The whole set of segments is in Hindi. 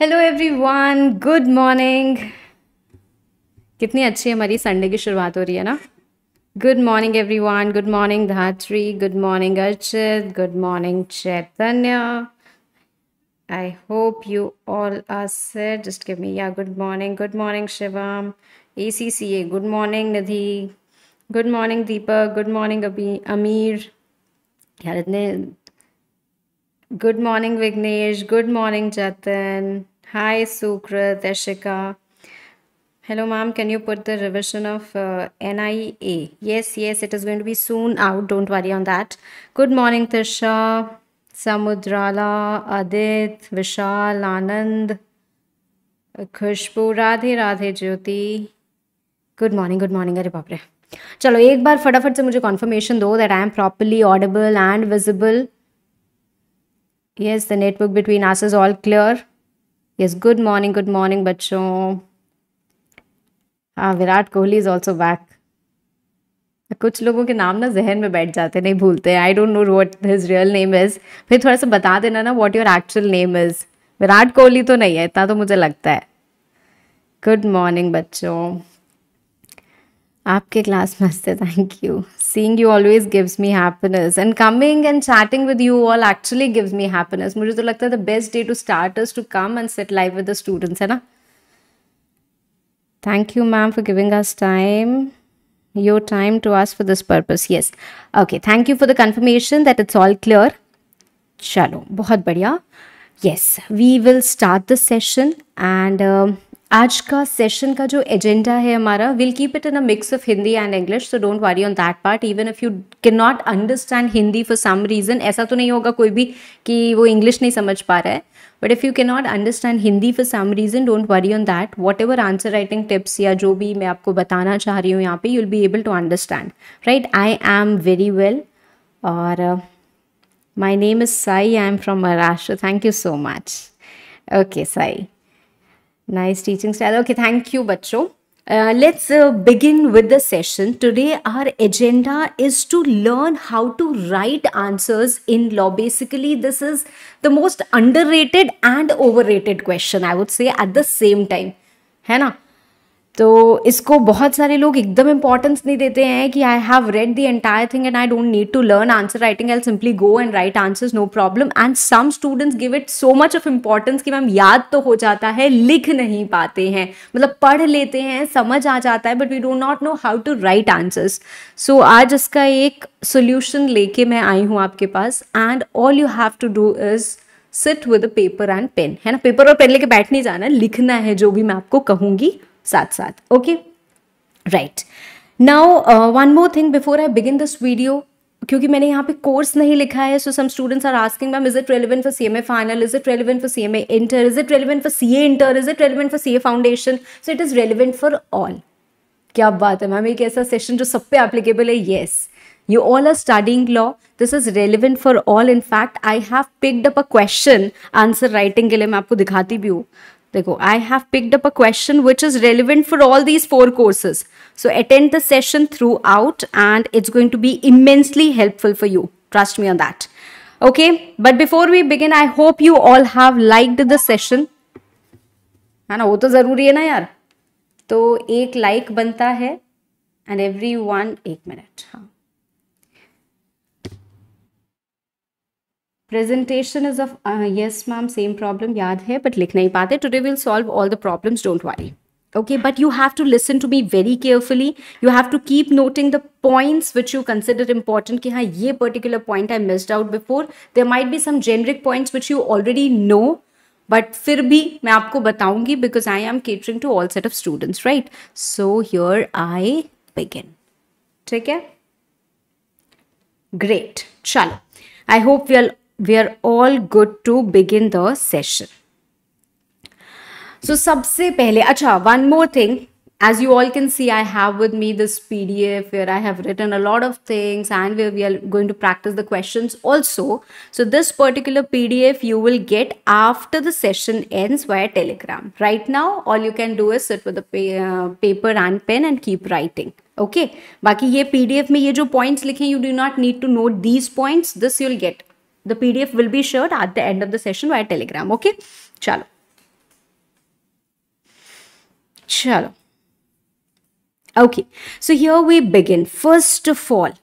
हेलो एवरीवन गुड मॉर्निंग कितनी अच्छी हमारी संडे की शुरुआत हो रही है ना good morning everyone good morning Dhatri good morning Archit good morning Chaitanya I hope you all are set just give me या good morning good morning Shivam A C C A good morning Nidhi good morning Deepak good morning Amir यार इतने good morning Vighnesh good morning Jatan hi Sukrit Yashika hello ma'am can you put the revision of N I A yes yes it is going to be soon out don't worry on that good morning Trisha समुद्राला Aadit Vishal Anand Khushboo Radhe Radhe Jyoti good morning good morning अरे बाप रे चलो एक बार फटाफट से मुझे कॉन्फर्मेशन दो that I am properly audible and visible yes the network between us is all clear yes good morning good morning बच्चों हाँ Virat Kohli is also back कुछ लोगों के नाम ना जहन में बैठ जाते नहीं भूलते I don't know what his real name is फिर थोड़ा सा बता देना ना what your actual name is Virat Kohli तो नहीं है इतना तो मुझे लगता है गुड मॉर्निंग बच्चों आपके क्लास मस्त है thank you seeing you always gives me happiness and coming and chatting with you all actually gives me happiness मुझे तो लगता है the best day to start is to come and set live with the students है ना thank you ma'am for giving us time your time to us for this purpose yes okay thank you for the confirmation that it's all clear चलो, बहुत बढ़िया. yes we will start the session and um, आज का सेशन का जो एजेंडा है हमारा will keep it in a mix of Hindi and English so don't worry on that part even if you can not understand Hindi for some reason ऐसा तो नहीं होगा कोई भी कि वो इंग्लिश नहीं समझ पा रहा है but if you can not understand Hindi for some reason don't worry on that whatever answer writing tips या जो भी मैं आपको बताना चाह रही हूँ यहाँ पे you'll be able to understand right I am very well और my name is Sai I am from Maharashtra thank you so much okay Sai Nice teaching style. Okay, thank you, Bacho. Uh, let's uh, begin with the session. Today, our agenda is to learn how to write answers in law. Basically, this is the most underrated and overrated question, I would say, at the same time. Hai na? तो इसको बहुत सारे लोग एकदम इंपॉर्टेंस नहीं देते हैं कि I have read the entire thing and I don't need to learn answer writing I simply go and write answers no problem and some students give it so much of importance कि मैम याद तो हो जाता है लिख नहीं पाते हैं मतलब पढ़ लेते हैं समझ आ जाता है but we don't not know how to write answers so आज इसका एक सोल्यूशन लेके मैं आई हूँ आपके पास and all you have to do is sit with paper and pen है ना पेपर और पेन लेके बैठ नहीं जाना लिखना है जो भी मैं आपको कहूंगी साथ साथ okay right now one more thing before I begin this video क्योंकि मैंने यहाँ पे कोर्स नहीं लिखा है so some students are asking ma'am is it relevant for CMA final is it relevant for CMA inter is it relevant for CA inter is it relevant for CA foundation so it is relevant for all क्या बात है मैम एक ऐसा सेशन जो सब पे एप्लीकेबल है yes You all are studying law. This is relevant for all. In fact, I have picked up a question answer writing के लिए मैं आपको दिखाती भी हूँ देखो I have picked up a question which is relevant for all these four courses so attend the session throughout and it's going to be immensely helpful for you trust me on that okay but before we begin I hope you all have liked the session है ना वो तो ज़रूरी है ना यार तो एक लाइक like बनता है एंड एवरी वन एक मिनट हाँ presentation is off yes ma'am same problem याद है बट लिख नहीं पाते today will solve all the problems don't worry okay but you have to listen to be very carefully you have to keep noting the points which you consider important कि हाँ ये particular point I missed out before there might be some generic points which you already know but फिर भी मैं आपको बताऊंगी because I am catering to all set of students right so here I begin ठीक है ग्रेट चलो I hope we are we are all good to begin the session. So सबसे पहले अच्छा one more thing as you all can see I have with me this PDF where I have written a lot of things and where we are going to practice the questions also. So this particular PDF you will get after the session ends via telegram. Right now all you can do is sit with a pa uh, paper and pen and keep writing. Okay okay. बाकी ये पीडीएफ में ये जो you लिखे not need to note these points. This you'll get. the pdf will be shared at the end of the session via telegram okay chalo chalo okay so here we begin first of all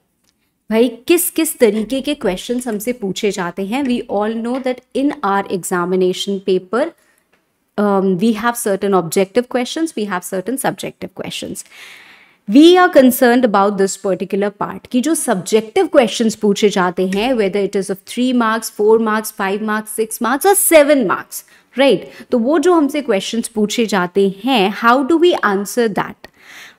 भाई किस किस तरीके के क्वेश्चन हमसे पूछे जाते हैं we all know that in our examination paper um, we have certain objective questions, we have certain subjective questions. We are concern about this particular part कि जो सब्जेक्टिव क्वेश्चन पूछे जाते हैं whether it is of three marks four marks five marks six marks और सेवन मार्क्स राइट तो वो जो हमसे क्वेश्चन पूछे जाते हैं how do we answer that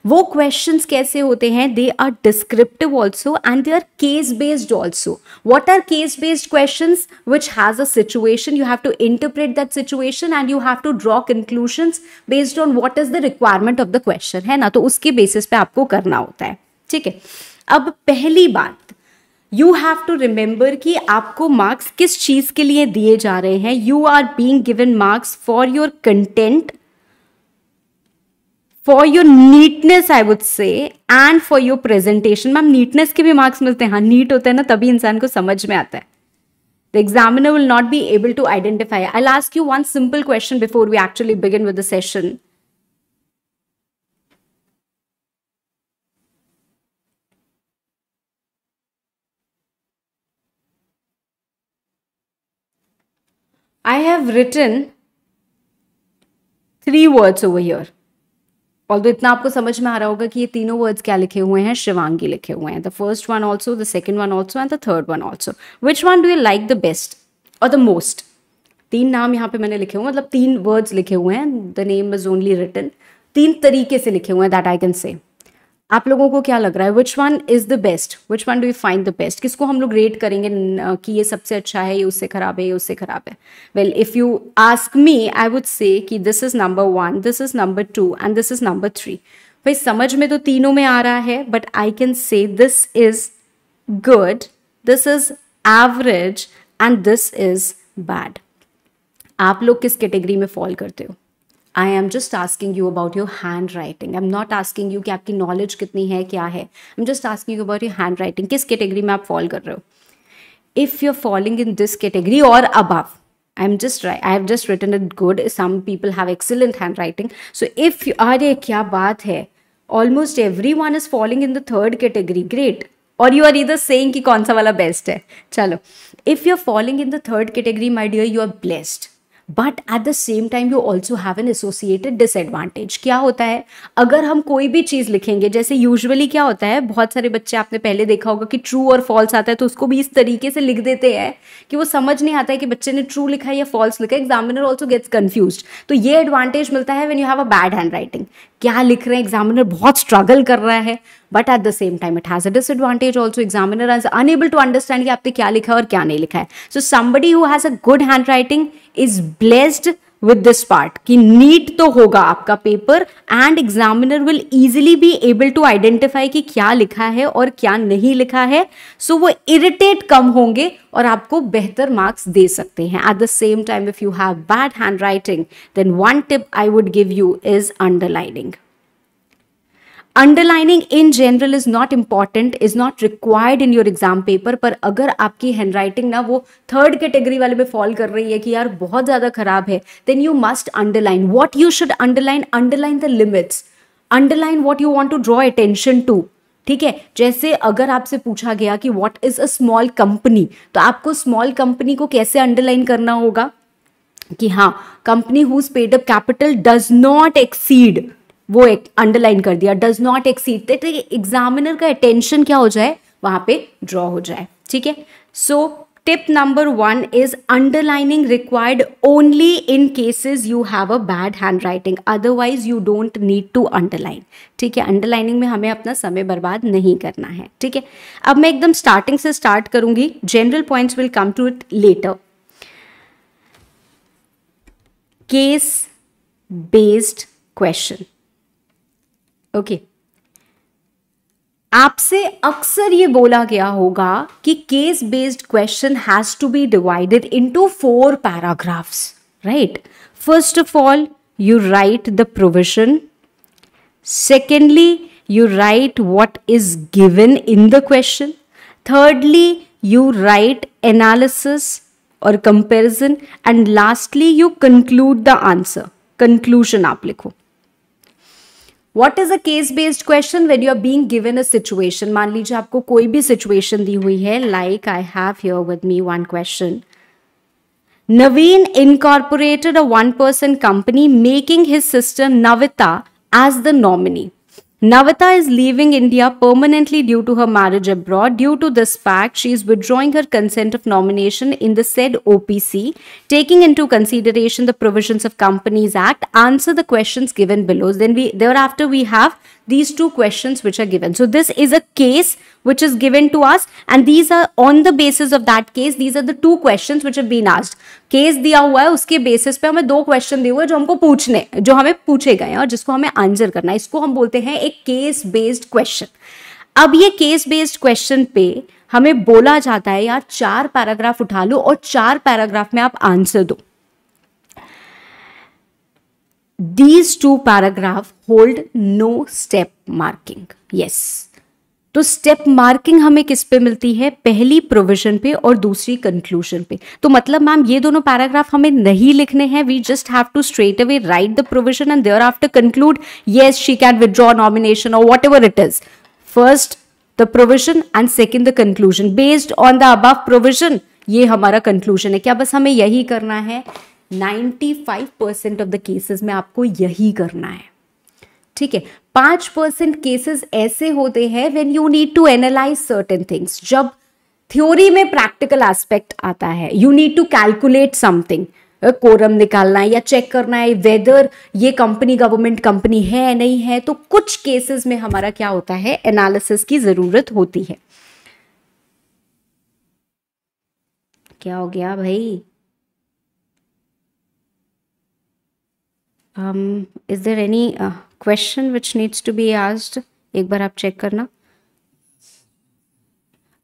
वो क्वेश्चन कैसे होते हैं they are descriptive also and they are case based also what are case based question which has a situation you have to interpret that situation and you have to draw conclusion based on what is the requirement of the question है ना तो उसके बेसिस पे आपको करना होता है ठीक है अब पहली बात यू हैव टू रिमेंबर कि आपको मार्क्स किस चीज़ के लिए दिए जा रहे हैं you are being given marks for your content For your neatness, I would say, and for your presentation, ma'am neatness के भी मार्क्स मिलते हैं हाँ नीट होते हैं ना तभी इंसान को समझ में आता है The examiner will not be able to identify. I'll ask you one simple question before we actually begin with the session. I have written three words over here. All तो इतना आपको समझ में आ रहा होगा कि ये तीनों वर्ड्स क्या लिखे हुए हैं शिवांगी लिखे हुए हैं the first one also the second one also and the third one also which one do you like the best और द मोस्ट तीन नाम यहाँ पे मैंने लिखे हुए मतलब तीन वर्ड्स लिखे हुए हैं the name is only written तीन तरीके से लिखे हुए हैं दैट आई कैन से आप लोगों को क्या लग रहा है which one is the best which one do you find the best किसको हम लोग रेट करेंगे कि ये सबसे अच्छा है ये उससे ख़राब है ये उससे ख़राब है well if you ask me I would say कि this is number one this is number two and this is number three भाई समझ में तो तीनों में आ रहा है but I can say this is good this is average and this is bad आप लोग किस कैटेगरी में फॉल करते हो I am just asking you about your handwriting I am not asking you कि आपकी नॉलेज कितनी है क्या है I am just asking you about your handwriting किस कैटेगरी में आप फॉल कर रहे हो if you are falling in this category और above I am just I have just written it good some people have excellent handwriting so if you अरे क्या बात है almost every one is following in the third category great और यू आर इधर सेइंग कि कौन सा वाला बेस्ट है चलो if you are falling in the third category my dear you are blessed but at the same time you also have an associated disadvantage क्या होता है अगर हम कोई भी चीज़ लिखेंगे जैसे यूजुअली क्या होता है बहुत सारे बच्चे आपने पहले देखा होगा कि ट्रू और फॉल्स आता है तो उसको भी इस तरीके से लिख देते हैं कि वो समझ नहीं आता है कि बच्चे ने ट्रू लिखा है या फॉल्स लिखा है एग्जामिनर ऑल्सो गेट्स कन्फ्यूज तो ये एडवांटेज मिलता है when you have a bad handwriting क्या लिख रहे हैं एग्जामिनर बहुत स्ट्रगल कर रहा है but at the same time it has a disadvantage also examiner is unable to understand कि आपने क्या लिखा और क्या नहीं लिखा है so somebody who has a good handwriting is blessed with this part कि नीट तो होगा आपका paper and examiner will easily be able to identify कि क्या लिखा है और क्या नहीं लिखा है सो so, वो इरिटेट कम होंगे और आपको बेहतर मार्क्स दे सकते हैं at the same time if you have bad handwriting then one tip I would give you is underlining underlining in general is not important is not required in your exam paper पर अगर आपकी हैंड राइटिंग ना वो थर्ड कैटेगरी वाले में फॉल कर रही है कि यार बहुत ज़्यादा खराब है then you must underline what you should underline underline the limits underline what you want to draw attention to ठीक है जैसे अगर आपसे पूछा गया कि what is a small company तो आपको स्मॉल कंपनी को कैसे अंडरलाइन करना होगा कि हाँ company whose paid up capital does not exceed वो एक अंडरलाइन कर दिया डज नॉट एक्सीड एग्जामिनर का अटेंशन क्या हो जाए वहां पे ड्रॉ हो जाए ठीक है so tip number one is underlining required only in cases you have a bad handwriting otherwise you don't need to underline ठीक है अंडरलाइनिंग में हमें अपना समय बर्बाद नहीं करना है ठीक है अब मैं एकदम स्टार्टिंग से स्टार्ट करूंगी general points will come to it later case based question okay आपसे अक्सर ये बोला गया होगा कि case based question has to be divided into four paragraphs right first of all you write the provision secondly you write what is given in the question thirdly you write analysis और comparison and lastly you conclude the answer conclusion आप लिखो what is a case based question when you are being given a situation मान लीजिए आपको कोई भी सिचुएशन दी हुई है like I have your with me one question Navin incorporated a one person company making his sister Navita as the nominee Navata is leaving India permanently due to her marriage abroad. Due to this fact, she is withdrawing her consent of nomination in the said OPC, taking into consideration the provisions of Companies Act. Answer the questions given below. Then we thereafter we have these two questions which are given. So this is a case which is given to us and these are on the basis of that case these are the two questions which have been asked. case diya hua hai uske basis pe hame do question diye hue jo humko puchne jo hame puche gaye hain aur jisko hame answer karna hai isko hum bolte hain ek case based question ab ye case based question pe hame bola jata hai yaar char paragraph utha lo aur char paragraph mein aap answer do these two paragraph hold no step marking yes तो स्टेप मार्किंग हमें किस पे मिलती है पहली प्रोविजन पे और दूसरी कंक्लूजन पे तो मतलब मैम ये दोनों पैराग्राफ हमें नहीं लिखने हैं we just have to straight away write the provision and there thereafter conclude yes she can withdraw nomination और whatever it is first the provision and second the conclusion based on the above provision ये हमारा कंक्लूजन है क्या बस हमें यही करना है 95 परसेंट ऑफ द केसेस में आपको यही करना है ठीक है पांच परसेंट केसेस ऐसे होते हैं when you need to analyse certain things जब थ्योरी में प्रैक्टिकल एस्पेक्ट आता है you need to calculate something quorum निकालना है या चेक करना है वेदर ये कंपनी गवर्नमेंट कंपनी है या नहीं है तो कुछ केसेस में हमारा क्या होता है एनालिसिस की ज़रूरत होती है क्या हो गया भाई um, is there any uh, question which needs to be asked एक बार आप चेक करना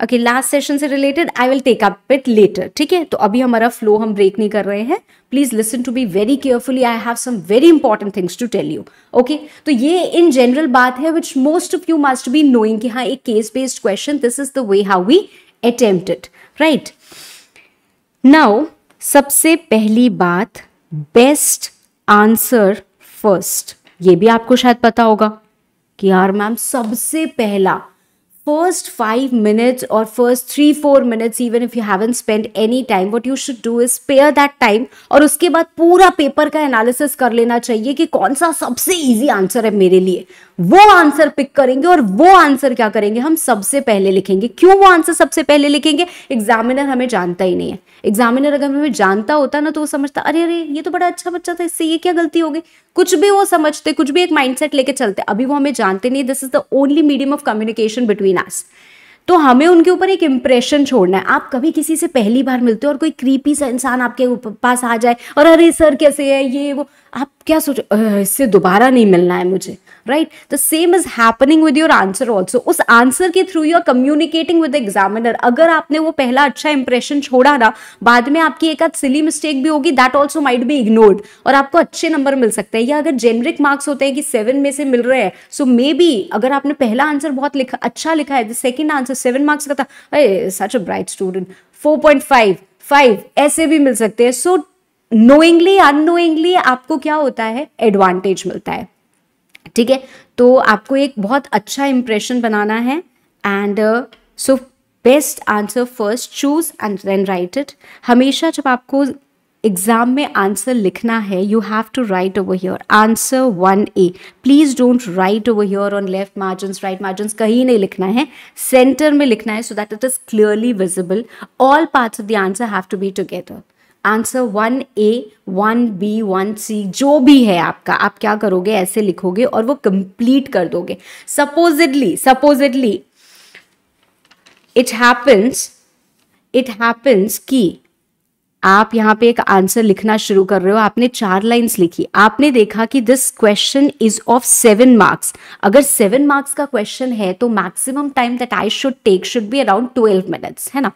ओके लास्ट सेशन से related I will take up it later ठीक है तो अभी हमारा फ्लो हम ब्रेक नहीं कर रहे हैं please listen to be very carefully I have some very important things to tell you okay तो ये इन जनरल बात है which most of you must be knowing कि हाँ एक case based question this is the way how we attempted right now सबसे पहली बात बेस्ट आंसर फर्स्ट ये भी आपको शायद पता होगा कि यार मैम सबसे पहला first five minutes or first three four minutes even if you haven't spent any time what you should do is spare that time और उसके बाद पूरा पेपर का एनालिसिस कर लेना चाहिए कि कौन सा सबसे easy आंसर है मेरे लिए वो आंसर पिक करेंगे और वो आंसर क्या करेंगे हम सबसे पहले लिखेंगे क्यों वो आंसर सबसे पहले लिखेंगे एग्जामिनर हमें जानता ही नहीं है एग्जामिनर अगर हमें जानता होता ना तो वो समझता अरे अरे ये तो बड़ा अच्छा बच्चा था इससे ये क्या गलती हो गई कुछ भी वो समझते कुछ भी एक माइंडसेट लेके चलते अभी वो हमें जानते नहीं this is the only medium of communication between us तो हमें उनके ऊपर एक इम्प्रेशन छोड़ना है आप कभी किसी से पहली बार मिलते हो और कोई क्रीपी सा इंसान आपके पास आ जाए और अरे सर कैसे है ये वो आप क्या सोचो इससे दोबारा नहीं मिलना है मुझे right the same is happening with your answer also उस आंसर के through you are communicating with examiner अगर आपने वो पहला अच्छा इंप्रेशन छोड़ा ना बाद में आपकी एक आध सिली मिस्टेक भी होगी that also might be ignored और आपको अच्छे नंबर मिल सकते हैं या अगर जेनरिक मार्क्स होते हैं कि सेवन में से मिल रहे हैं सो मे बी अगर आपने पहला आंसर बहुत लिखा अच्छा लिखा है सेकेंड आंसर सेवन मार्क्स का था अरे such a bright student four point five five ऐसे भी मिल सकते हैं सो नोइंगली अनोइंगली आपको क्या होता है एडवांटेज मिलता है ठीक है तो आपको एक बहुत अच्छा इंप्रेशन बनाना है and so best answer first choose and then write it हमेशा जब आपको एग्जाम में आंसर लिखना है you have to write over here answer one A please don't write over here on left margin right margin कहीं नहीं लिखना है सेंटर में लिखना है so that it is clearly visible all parts of the answer have to be together answer one A one B one सी जो भी है आपका आप क्या करोगे ऐसे लिखोगे और वो कंप्लीट कर दोगे supposedly supposedly it happens it happens कि आप यहां पे एक आंसर लिखना शुरू कर रहे हो आपने चार लाइंस लिखी आपने देखा कि this question is of seven marks अगर सेवन मार्क्स का क्वेश्चन है तो maximum time that I should take should be around twelve minutes है ना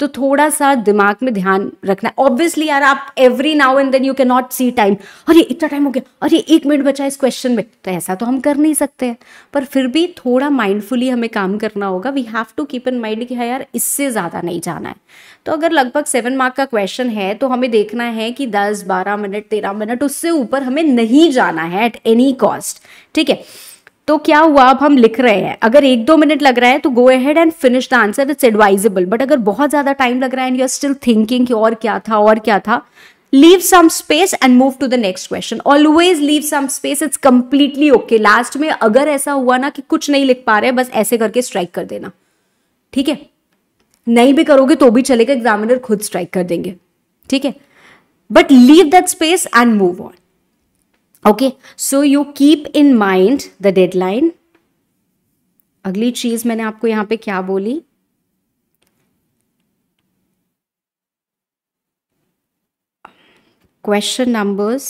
तो थोड़ा सा दिमाग में ध्यान रखना है ऑब्वियसली यार आप every now and then you can not see time अरे इतना टाइम हो गया अरे एक मिनट बचा इस क्वेश्चन में तो ऐसा तो हम कर नहीं सकते हैं पर फिर भी थोड़ा माइंडफुली हमें काम करना होगा we have to keep in mind कि हाँ यार इससे ज़्यादा नहीं जाना है तो अगर लगभग सेवन मार्क का क्वेश्चन है तो हमें देखना है कि दस बारह मिनट तेरह मिनट उससे ऊपर हमें नहीं जाना है एट एनी कॉस्ट ठीक है तो क्या हुआ अब हम लिख रहे हैं अगर एक दो मिनट लग रहा है तो go ahead and finish the answer it's advisable but अगर बहुत ज्यादा टाइम लग रहा है and you are still thinking और क्या था और क्या था leave some space and move to the next question always leave some space it's completely okay लास्ट में अगर ऐसा हुआ ना कि कुछ नहीं लिख पा रहे बस ऐसे करके स्ट्राइक कर देना ठीक है नहीं भी करोगे तो भी चलेगा एग्जामिनर खुद स्ट्राइक कर देंगे ठीक है but leave that space and move on okay so you keep in mind the deadline अगली चीज मैंने आपको यहाँ पे क्या बोली question numbers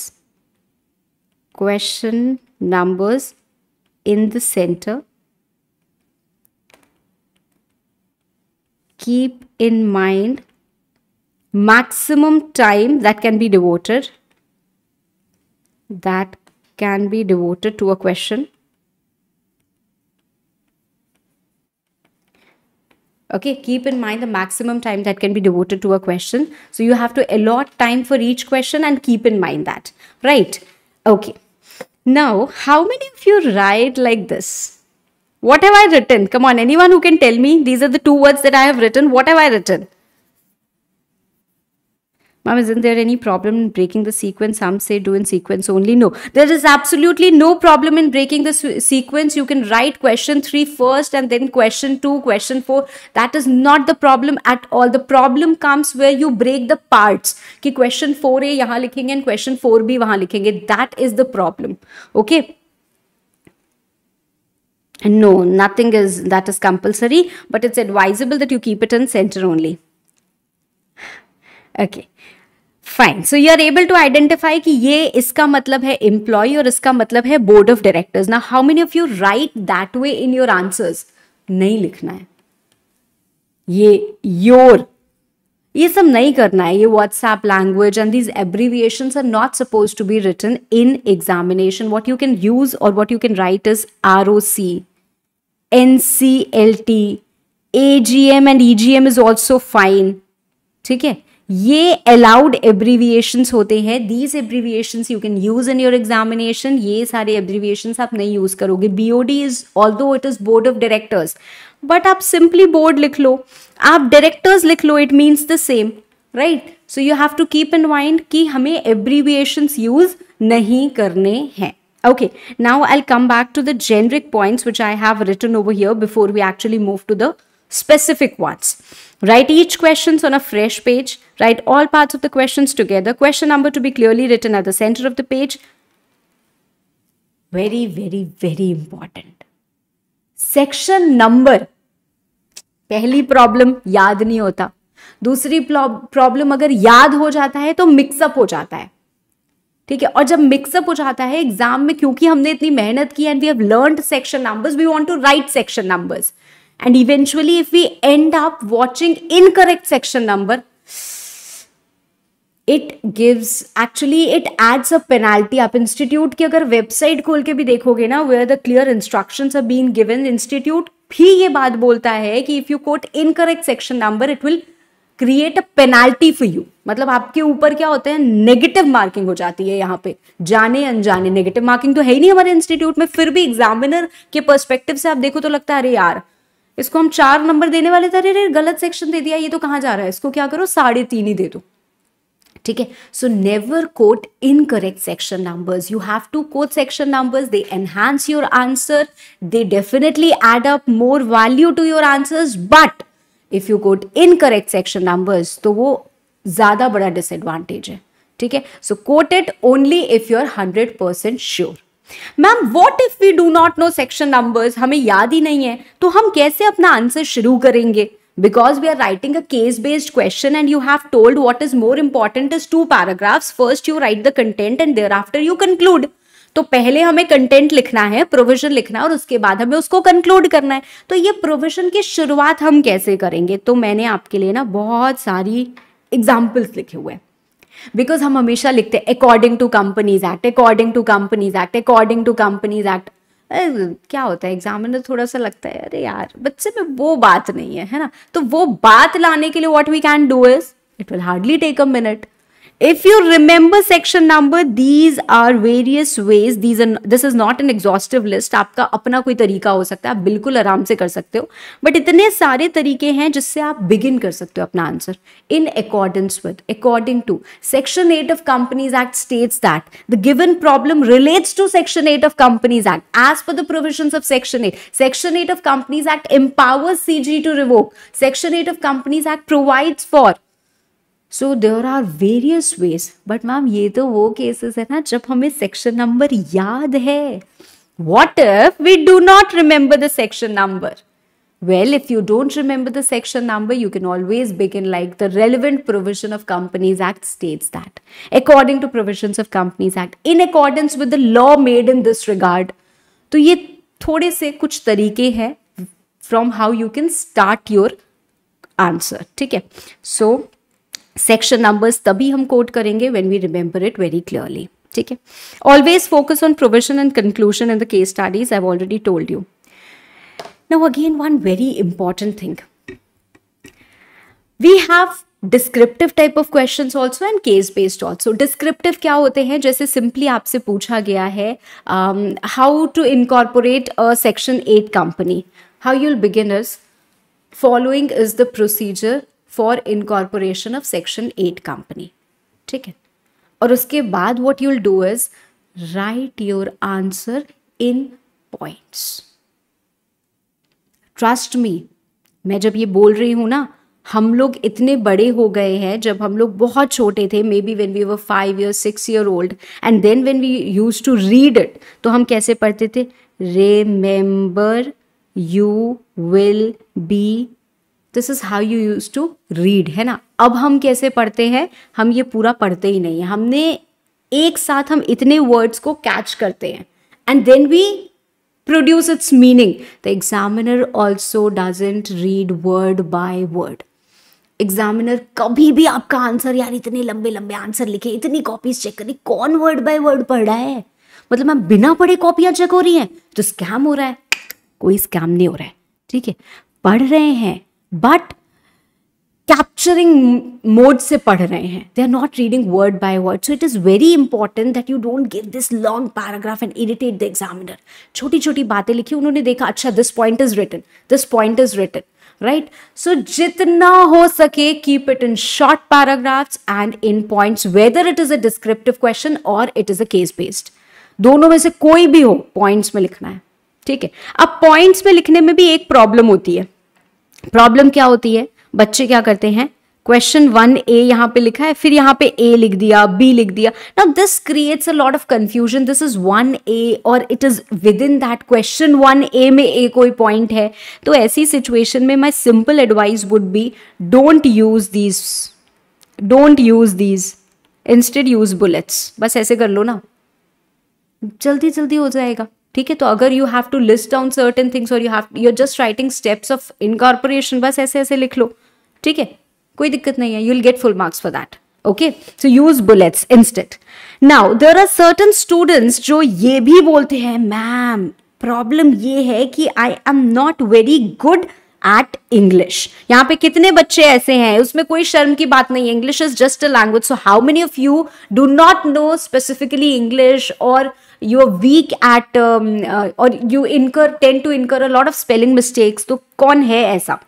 question numbers in the center keep in mind maximum time that can be devoted that can be devoted to a question. Okay, keep in mind the maximum time that can be devoted to a question. So you have to allot time for each question and keep in mind that, right? Okay. Now, how many of you write like this? What have I written? Come on, anyone who can tell me, these are the two words that I have written. What have I written? Mom, isn't there any problem in breaking the sequence? Some say do in sequence only. No, there is absolutely no problem in breaking the sequence. You can write question three first and then question 2, question 4. That is not the problem at all. The problem comes where you break the parts. Ki question 4A yahan likhenge and question 4B wahan likhenge. That is the problem. Okay no nothing is that is compulsory but it's advisable that you keep it in center only okay fine so you are able to identify कि ये इसका मतलब है एम्प्लॉय और इसका मतलब है बोर्ड ऑफ डायरेक्टर्स ना how many of you write that way in your answers नहीं लिखना है ये योर ये सब नहीं करना है ये WhatsApp language and these abbreviation are not suppose to be written in examination what you can use और what you can write is R O C N C L T A G M and E G M is also fine ठीक है ये अलाउड एब्रीविएशंस होते हैं these abbreviations you can use in your examination ये सारे एब्रीविएशंस आप नहीं यूज़ करोगे B O D is all although it is board of directors but आप सिंपली बोर्ड लिख लो आप डायरेक्टर्स लिख लो it means the same right so you have to keep in mind कि हमें एब्रीविएशंस यूज़ नहीं करने हैं Okay, now I'll come back to the generic points which I have written over here before we actually move to the specific ones. Write each questions on a fresh page. Write all parts of the questions together. Question number to be clearly written at the center of the page. Very, very, very important. Section number. पहली प्रॉब्लम याद नहीं होता दूसरी प्रॉब्लम अगर याद हो जाता है तो मिक्सअप हो जाता है ठीक है और जब मिक्सअप हो जाता है एग्जाम में क्योंकि हमने इतनी मेहनत की and we have learn section numbers we want to write section numbers and eventually if if and end watching incorrect section number it gives actually it adds a penalty आप इंस्टीट्यूट की अगर वेबसाइट खोल के भी देखोगे ना where the clear instruction are been given institute भी ये बात बोलता है कि if you quote incorrect section number it will create a penalty for you मतलब आपके ऊपर क्या होता है नेगेटिव मार्किंग हो जाती है यहाँ पे जाने अनजाने नेगेटिव मार्किंग तो है ही नहीं हमारे इंस्टीट्यूट में फिर भी एग्जामिनर के पर्सपेक्टिव से आप देखो तो लगता है अरे यार इसको हम चार नंबर देने वाले थे अरे गलत सेक्शन दे दिया ये तो कहाँ जा रहा है इसको क्या करो साढ़े तीन ही दे दो ठीक है so never quote incorrect section numbers you have to quote section numbers they enhance your answer they definitely add up more value to your answers but if you quote incorrect section numbers तो वो ज़्यादा बड़ा डिसएडवांटेज है ठीक है so quote it only if you are hundred percent sure ma'am what if we do not know section numbers हमें याद ही नहीं है तो हम कैसे अपना आंसर शुरू करेंगे because we are writing a case based question and you have told what is more important is two paragraphs first you write the content and there thereafter you conclude तो पहले हमें कंटेंट लिखना है प्रोविजन लिखना है और उसके बाद हमें उसको कंक्लूड करना है तो ये प्रोविजन की शुरुआत हम कैसे करेंगे तो मैंने आपके लिए ना बहुत सारी एग्जाम्पल्स लिखे हुए हैं बिकॉज हम हमेशा लिखते हैं according to companies act according to companies act according to companies act क्या होता है एग्जामिनर थोड़ा सा लगता है अरे यार बच्चे में वो बात नहीं है है ना तो वो बात लाने के लिए what we can do is it will hardly take a minute If you remember section number, these are various ways. These are this is not an exhaustive list. आपका अपना कोई तरीका हो सकता है आप बिल्कुल आराम से कर सकते हो बट इतने सारे तरीके हैं जिससे आप बिगिन कर सकते हो अपना answer in accordance with according to section eight of companies act states that the given problem relates to section eight of companies act as per the provision of section eight section eight of companies act empowers CG to revoke section eight of companies act provides for so there are various ways but ma'am ये तो वो केसेस है ना जब हमें सेक्शन नंबर याद है what if we do not remember the section number well if you don't remember the section number you can always begin like the relevant provision of companies act state that according to provision of companies act in accordance with the law made in this regard तो ये थोड़े से कुछ तरीके हैं from how you can start your answer ठीक है सो सेक्शन नंबर्स तभी हम कोट करेंगे when we remember it very clearly ठीक है always focus on provision and conclusion in the case studies I already told you now again one very important thing we have descriptive type of question also and case based also descriptive क्या होते हैं जैसे सिंपली आपसे पूछा गया है how to incorporate a section eight company how you'll beginners following is the procedure for incorporation of section eight company ठीक है और उसके बाद what you'll do is write your answer in points trust me मैं जब ये बोल रही हूं ना हम लोग इतने बड़े हो गए हैं जब हम लोग बहुत छोटे थे maybe when we were five year six year old and then when we use to read it तो हम कैसे पढ़ते थे remember you will be this is how you use to read है ना अब हम कैसे पढ़ते हैं हम ये पूरा पढ़ते ही नहीं हमने एक साथ हम इतने वर्ड्स को कैच करते हैं and then we produce its meaning the examiner also doesn't read word by word examiner कभी भी आपका आंसर यार इतने लंबे लंबे आंसर लिखे इतनी कॉपीज चेक करी कौन वर्ड बाय वर्ड पढ़ रहा है मतलब मैं बिना पढ़े कॉपियां चेक हो रही हैं तो स्कैम हो रहा है कोई स्कैम नहीं हो रहा है ठीक है पढ़ रहे हैं बट कैप्चरिंग मोड से पढ़ रहे हैं they are not reading word by word so it is very important that you don't give this long paragraph and irritate the examiner छोटी छोटी बातें लिखी उन्होंने देखा अच्छा this point is written this point is written right so जितना हो सके keep it in short paragraphs and in points whether it is a descriptive question और it is a case based दोनों में से कोई भी हो पॉइंट्स में लिखना है ठीक है अब पॉइंट्स में लिखने में भी एक प्रॉब्लम होती है प्रॉब्लम क्या होती है बच्चे क्या करते हैं क्वेश्चन वन ए यहाँ पे लिखा है फिर यहाँ पे ए लिख दिया बी लिख दिया ना this creates a lot of confusion this is one A और it is with in that question one A में ए कोई पॉइंट है तो ऐसी सिचुएशन में my simple advice would be don't use these don't use these instead use bullets बस ऐसे कर लो ना जल्दी जल्दी हो जाएगा ठीक है तो अगर you have to list down certain things और you have you are just writing steps of incorporation बस ऐसे ऐसे लिख लो ठीक है कोई दिक्कत नहीं है you will get full marks for that okay so use bullets instant now there are certain students जो ये भी बोलते हैं मैम प्रॉब्लम ये है कि I am not very good at English यहाँ पे कितने बच्चे ऐसे हैं उसमें कोई शर्म की बात नहीं English is just a language so how many of you do not know specifically English और यू आर वीक एट और you incur tend to incur a lot of spelling mistakes तो कौन है ऐसा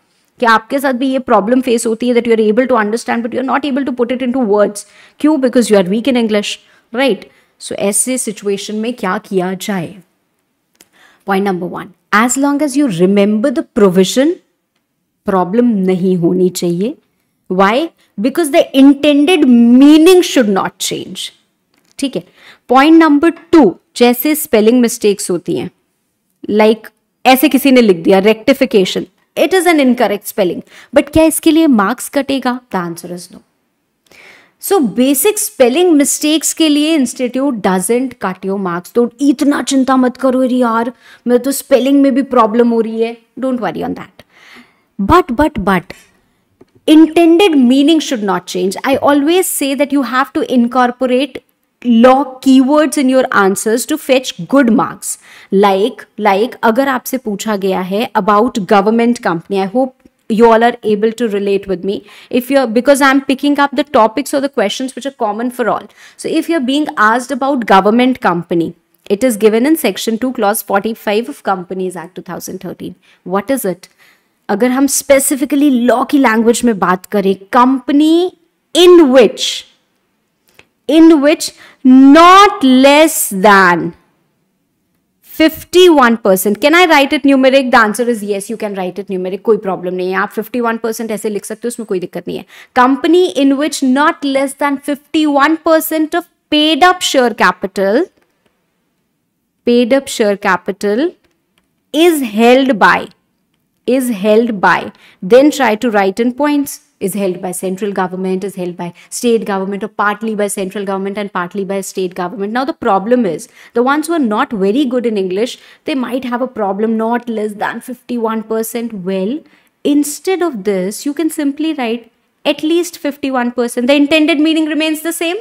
कि आपके साथ भी ये प्रॉब्लम फेस होती है that you are able to understand but you are not able to put it into words क्यों because you are weak in English right so ऐसे सिचुएशन में क्या किया जाए point number one as long as you remember the provision problem नहीं होनी चाहिए why because the intended meaning should not change ठीक है पॉइंट नंबर टू जैसे स्पेलिंग मिस्टेक्स होती हैं लाइक like, ऐसे किसी ने लिख दिया rectification it is an incorrect spelling but क्या इसके लिए मार्क्स कटेगा the answer is no so basic spelling mistakes के लिए institute doesn't cut your marks तो इतना चिंता मत करो अरे यार मेरे तो स्पेलिंग में भी प्रॉब्लम हो रही है don't worry on that but but but intended meaning should not change I always say that you have to incorporate Lock keywords in your answers to fetch good marks. Like, like, अगर आपसे पूछा गया है about government company I you all are able to relate with me if you're because i'm picking up the topics or the questions which are common for all so if you're being asked about government company it is given in section 2 clause 45 of companies act 2013 what is it अगर हम स्पेसिफिकली लॉ की लैंग्वेज में बात करें company in which not less than 51% can I write it numeric the answer is yes you can write it numeric कोई problem नहीं है आप 51% ऐसे लिख सकते हो उसमें कोई company in which not less than 51% of paid up share capital paid up share capital is held by is held by then try to write in points is held by central government, is held by state government, or partly by central government and partly by state government. Now, the problem is the ones who are not very good in English, they might have a problem not less than 51%. Well, instead of this, you can simply write at least 51%. The intended meaning remains the same.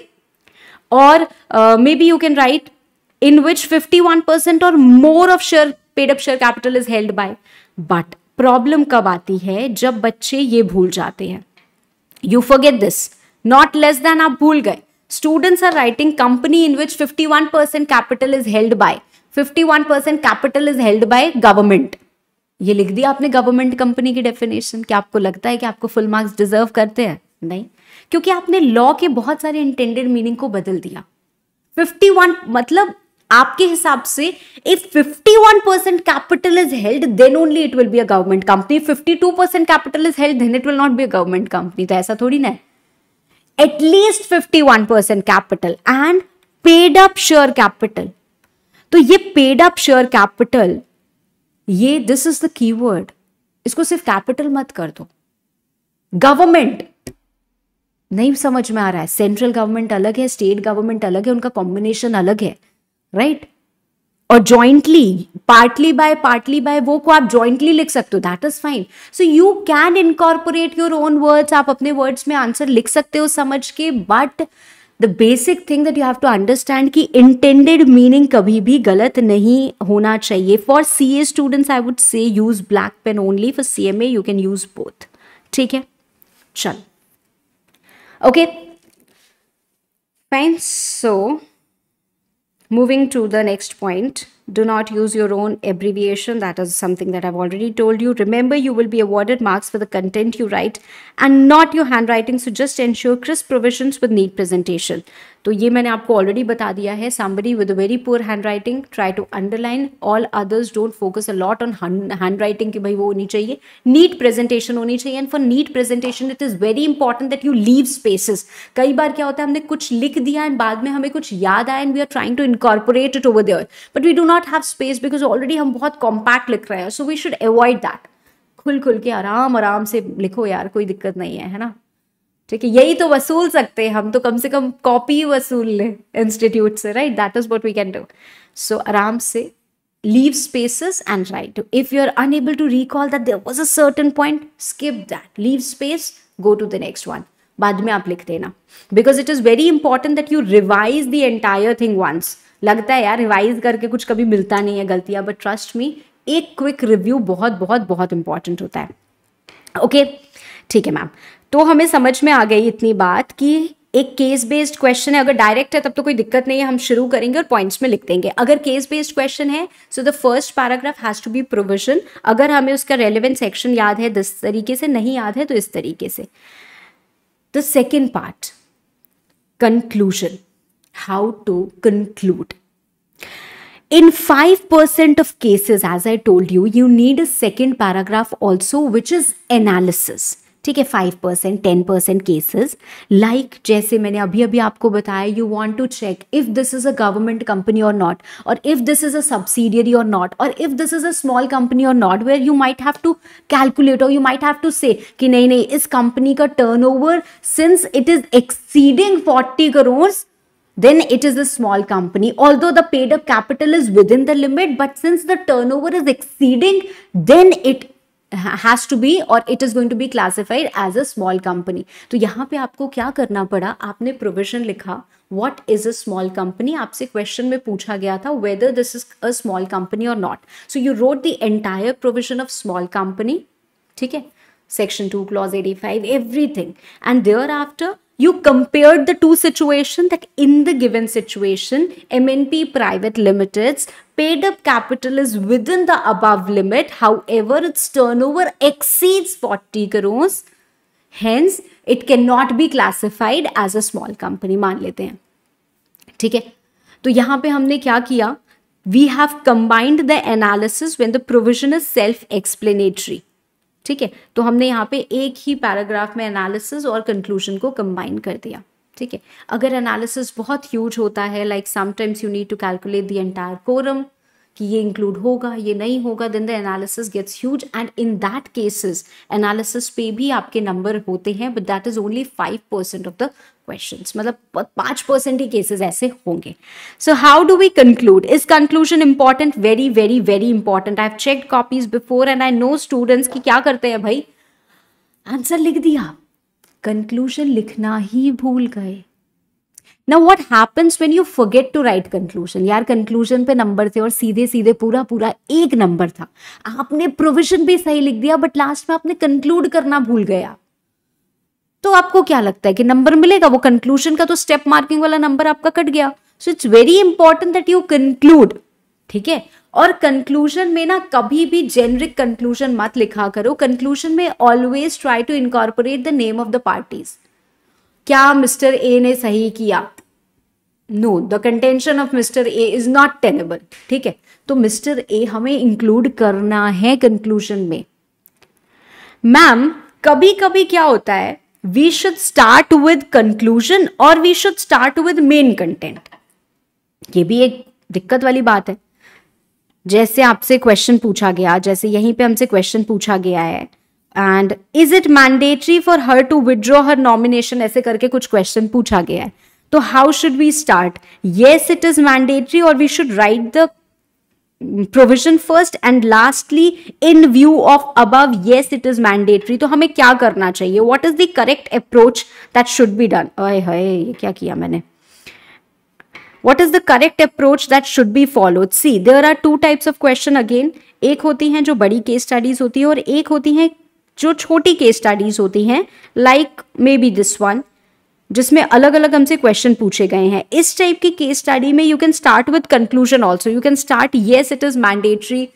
Or uh, maybe you can write in which 51% or more of share paid up share capital is held by. But problem कब आती है जब बच्चे ये भूल जाते हैं you forget this not less than आप भूल गए students are writing company in which 51 percent capital is held by one percent capital is held by government ये लिख दिया आपने गवर्नमेंट कंपनी की डेफिनेशन क्या आपको लगता है कि आपको फुल मार्क्स डिजर्व करते हैं नहीं क्योंकि आपने लॉ के बहुत सारे इंटेंडेड मीनिंग को बदल दिया 51 मतलब आपके हिसाब से if 51 percent capital is held then only it will be a government company 52 percent capital is held then it will not be a government company तो ऐसा थोड़ी ना है at least 51 percent capital and paid up share capital तो ये पेड अप श्योर कैपिटल ये दिस इज द कीवर्ड इसको सिर्फ कैपिटल मत कर दो गवर्नमेंट नहीं समझ में आ रहा है सेंट्रल गवर्नमेंट अलग है स्टेट गवर्नमेंट अलग है उनका कॉम्बिनेशन अलग है राइट और jointly partly by partly by वो को आप जॉइंटली लिख सकते हो that is fine so you can incorporate your own words आप अपने वर्ड्स में आंसर लिख सकते हो समझ के but the basic thing that you have to understand कि इंटेंडेड मीनिंग कभी भी गलत नहीं होना चाहिए for C A students I would say use black pen only for C M A you can use both ठीक है चल okay fine so Moving to the next point do not use your own abbreviation that is something that i've already told you remember you will be awarded marks for the content you write and not your handwriting so just ensure crisp provisions with neat presentation So, ये मैंने आपको ऑलरेडी बता दिया है somebody with a very poor handwriting try to underline all others don't focus a lot on handwriting भाई वो चाहिए neat presentation होनी चाहिए and for neat presentation it is very important that you leave spaces कई बार क्या होता है हमने कुछ लिख दिया and बाद में हमें कुछ याद आया and we are trying to incorporate it over there. But we do not. Not have space because already हम बहुत कॉम्पैक्ट लिख रहे हैं so we should avoid that खुल खुल के आराम आराम से लिखो यार कोई दिक्कत नहीं है है ना ठीक है यही तो वसूल सकते हैं हम तो कम से कम कॉपी वसूल लें इंस्टीट्यूट से right that is what we can do so आराम से leave leave spaces and if you are unable to recall that there was a certain point skip that leave space go to the next one बाद में आप लिख देना because it is very important that you revise the entire thing once लगता है यार रिवाइज करके कुछ कभी मिलता नहीं है गलतियाँ बट ट्रस्ट मी एक क्विक रिव्यू बहुत बहुत बहुत इंपॉर्टेंट होता है ओके ठीक है मैम तो हमें समझ में आ गई इतनी बात कि एक केस बेस्ड क्वेश्चन है अगर डायरेक्ट है तब तो कोई दिक्कत नहीं है हम शुरू करेंगे और पॉइंट्स में लिख देंगे अगर केस बेस्ड क्वेश्चन है so the first paragraph has to be provision अगर हमें उसका रेलिवेंट सेक्शन याद है दस तरीके से नहीं याद है तो इस तरीके से the second part conclusion how to conclude. In 5% of cases, as I told you, you need a second paragraph also, which is analysis. ठीक है five percent ten percent cases like जैसे मैंने अभी अभी आपको बताया you want to check if this is a government company और नॉट और if this is a subsidiary और नॉट और if this is a small company और not where you might have to calculate और you might have to say कि नहीं नहीं इस कंपनी का turnover since it is exceeding forty crores then it is a small company. Although the paid up capital is within the limit, but since the turnover is exceeding, then it has to be or it is going to be classified as a small company. So, what do you क्या करना पड़ा? provision What is a small company? आपसे question में पूछा गया whether this is a small company or not. So, you wrote the entire provision of small company. ठीक है? Section 2, Clause 85, everything. And thereafter, you compared the two situation that in the given situation mnp private limiteds paid up capital is within the above limit however its turnover exceeds 40 crores hence it cannot be classified as a small company maan lete hain theek hai to yahan pe humne kya kiya we have combined the analysis when the provision is self explanatory ठीक है तो हमने यहाँ पे एक ही पैराग्राफ में एनालिसिस और कंक्लूजन को कंबाइन कर दिया ठीक है अगर एनालिसिस बहुत ह्यूज होता है like sometimes you need to calculate the entire quorum कि ये इंक्लूड होगा ये नहीं होगा then the analysis gets huge and in that cases analysis पे भी आपके नंबर होते हैं but that is only five percent of the question मतलब पांच परसेंट ही केसेस ऐसे होंगे so how do we conclude is conclusion important very very very important I have check copies before and I know students की क्या करते हैं भाई आंसर लिख दिया कंक्लूजन लिखना ही भूल गए ना what happens when you forget to write conclusion यार कंक्लूजन पे नंबर थे और सीधे सीधे पूरा पूरा एक नंबर था आपने प्रोविजन भी सही लिख दिया बट लास्ट में आपने कंक्लूड करना भूल गया तो आपको क्या लगता है कि नंबर मिलेगा वो कंक्लूजन का तो स्टेप मार्किंग वाला नंबर आपका कट गया so it's very important that you conclude ठीक है और कंक्लूजन में ना कभी भी जेनरिक कंक्लूजन मत लिखा करो कंक्लूजन में always try to incorporate the name of the parties क्या मिस्टर ए ने सही किया no the contention of mister A is not tenable ठीक है तो मिस्टर ए हमें इंक्लूड करना है कंक्लूजन में मैम कभी कभी क्या होता है we should start with conclusion or we should start with main content ये भी एक दिक्कत वाली बात है जैसे आपसे क्वेश्चन पूछा गया जैसे यहीं पे हमसे क्वेश्चन पूछा गया है and is it mandatory for her to withdraw her nomination ऐसे करके कुछ क्वेश्चन पूछा गया है तो how should we start yes it is mandatory और we should write the provision first and lastly in view of above yes it is mandatory तो हमें क्या करना चाहिए what is the correct approach that should be done ये क्या किया मैंने what is the correct approach that should be followed see there are two types of question again एक होती हैं जो बड़ी केस स्टडीज होती है और एक होती हैं जो छोटी केस स्टडीज होती हैं like maybe this one जिसमें अलग अलग हमसे क्वेश्चन पूछे गए हैं इस टाइप की केस स्टडी में you can start with conclusion also you can start yes it is mandatory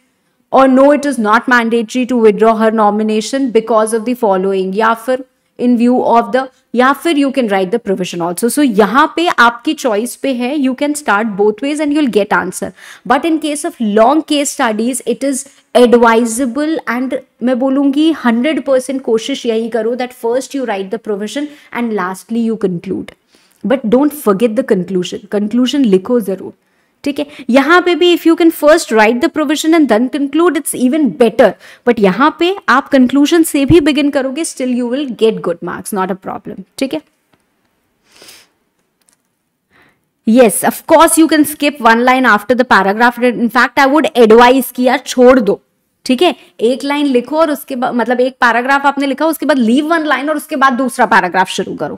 और no it is not mandatory to withdraw her nomination because of the following या फिर इन व्यू ऑफ द या फिर you can write the provision also so यहाँ पे आपकी चॉइस पे है you can start both ways and you'll get answer but in case of long case studies it is advisable and मैं बोलूँगी हंड्रेड परसेंट कोशिश यही करो that first you write the provision and lastly you conclude but don't forget the conclusion conclusion लिखो ज़रूर ठीक है यहां पे भी if you can first write the provision and then conclude it's even better but यहां पे आप कंक्लूजन से भी बिगिन करोगे still you will get good marks not a problem ठीक है yes of course you can skip one line after the paragraph in fact i would छोड़ दो ठीक है एक लाइन लिखो और उसके बाद मतलब एक पैराग्राफ आपने लिखा उसके बाद लीव वन लाइन और उसके बाद दूसरा पैराग्राफ शुरू करो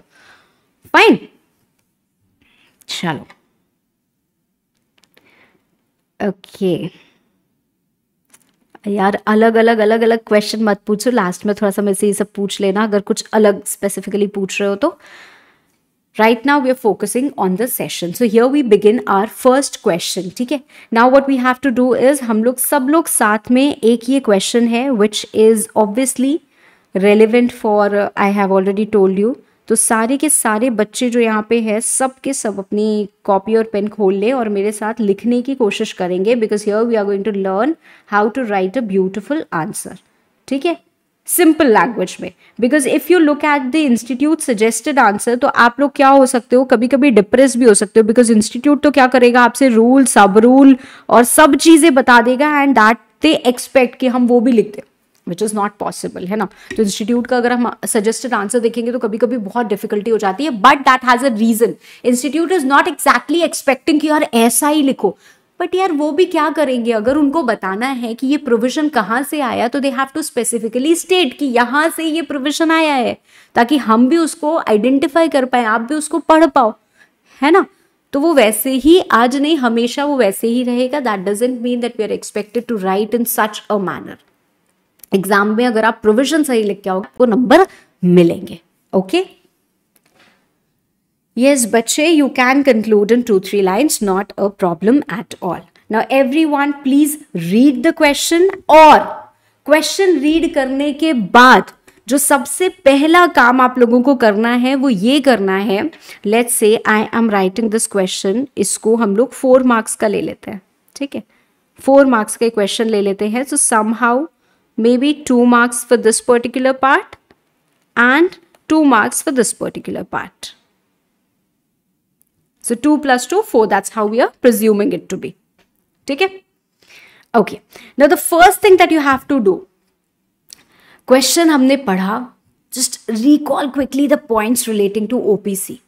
फाइन चलो ओके यार अलग अलग अलग अलग क्वेश्चन मत पूछो लास्ट में थोड़ा सा मैं से ये सब पूछ लेना अगर कुछ अलग स्पेसिफिकली पूछ रहे हो तो right now we are focusing on the session so here we begin our first question ठीक है now what we have to do is हम लोग सब लोग साथ में एक ये क्वेश्चन है which is obviously relevant for I have already told you तो सारे के सारे बच्चे जो यहाँ पे है सब के सब अपनी कॉपी और पेन खोल लें और मेरे साथ लिखने की कोशिश करेंगे because here we are going to learn how to write a beautiful answer ठीक है सिंपल लैंग्वेज में because if you look at the institute suggested answer तो आप लोग क्या हो सकते हो कभी कभी डिप्रेस भी हो सकते हो बिकॉज इंस्टीट्यूट तो क्या करेगा आपसे रूल सब रूल और सब चीज़ें बता देगा एंड दैट दे एक्सपेक्ट कि हम वो भी लिख दें विच इज़ नॉट पॉसिबल है ना तो इंस्टीट्यूट का अगर हम सजेस्टेड आंसर देखेंगे तो कभी कभी बहुत डिफिकल्टी हो जाती है but that has a reason institute is not exactly expecting कि यार ऐसा ही लिखो बट यार वो भी क्या करेंगे अगर उनको बताना है कि ये प्रोविजन कहाँ से आया तो they have to specifically state कि यहाँ से ये प्रोविजन आया है ताकि हम भी उसको आइडेंटिफाई कर पाए आप भी उसको पढ़ पाओ है ना तो वो वैसे ही आज नहीं हमेशा वो वैसे ही रहेगा that doesn't mean that we are expected to write in such a manner exam में अगर आप प्रोविजन सही लिख के आओगे आपको नंबर मिलेंगे ओके यस बच्चे you can conclude in two three lines not a problem at all now everyone please read the question और क्वेश्चन रीड करने के बाद जो सबसे पहला काम आप लोगों को करना है वो ये करना है let say I am writing this question इसको हम लोग फोर मार्क्स का ले लेते हैं ठीक है फोर मार्क्स का क्वेश्चन ले लेते हैं so somehow maybe 2 marks for this particular part and 2 marks for this particular part. So 2 plus 2, 4, that's how we are presuming it to be. Take it? Okay. Now the first thing that you have to do, question हमने पढ़ा, just recall quickly the points relating to OPC.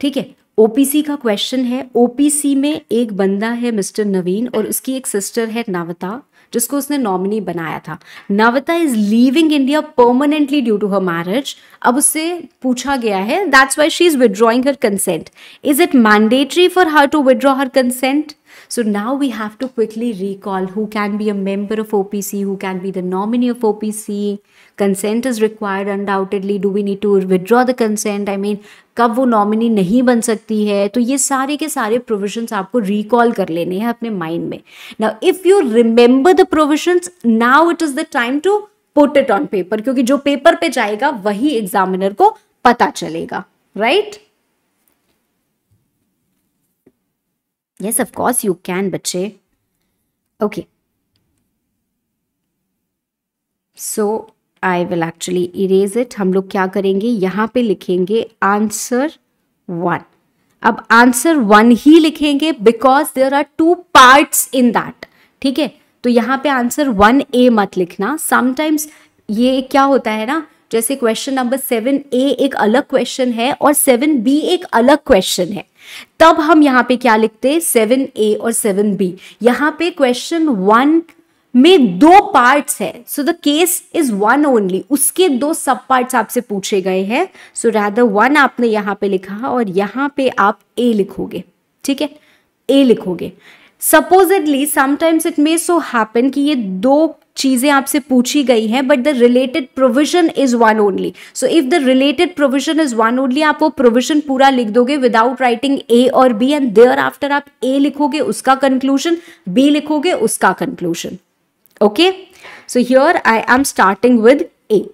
ठीक है ओपीसी का क्वेश्चन है ओपीसी में एक बंदा है मिस्टर नवीन और उसकी एक सिस्टर है नवता जिसको उसने नॉमिनी बनाया था Navita is leaving India permanently due to her marriage अब उससे पूछा गया है that's why she is withdrawing her consent is it mandatory for her to withdraw her consent So now we have to quickly recall who can be a member of OPC, who can be the nominee of OPC. Consent is required undoubtedly. Do we need to withdraw the consent? I mean, कब वो नॉमिनी नहीं बन सकती है तो ये सारे के सारे प्रोविजंस आपको रिकॉल कर लेने हैं अपने माइंड में now if you remember the provisions now it is the time to put it on paper क्योंकि जो पेपर पे जाएगा वही एग्जामिनर को पता चलेगा right right? Yes of course you can बच्चे okay so I will actually erase it हम लोग क्या करेंगे यहाँ पे लिखेंगे आंसर वन अब आंसर वन ही लिखेंगे because there are two parts in that ठीक है तो यहाँ पे आंसर वन ए मत लिखना समटाइम्स ये क्या होता है ना जैसे क्वेश्चन नंबर सेवन ए एक अलग क्वेश्चन है और सेवन बी एक अलग क्वेश्चन है तब हम यहाँ पे क्या लिखते सेवन ए और सेवन बी यहाँ पे क्वेश्चन वन में दो पार्ट्स है so the case is one only उसके दो सब पार्ट्स आपसे पूछे गए हैं सो राधा वन आपने यहाँ पे लिखा और यहाँ पे आप ए लिखोगे ठीक है ए लिखोगे supposedly sometimes it may so happen कि ये दो चीज़ें आपसे पूछी गई हैं but the related provision is one only so if the related provision is one only आप वो प्रोविजन पूरा लिख दोगे विदाउट राइटिंग ए और बी एंड देयर आफ्टर आप ए लिखोगे उसका कंक्लूजन बी लिखोगे उसका conclusion okay so here I am starting with a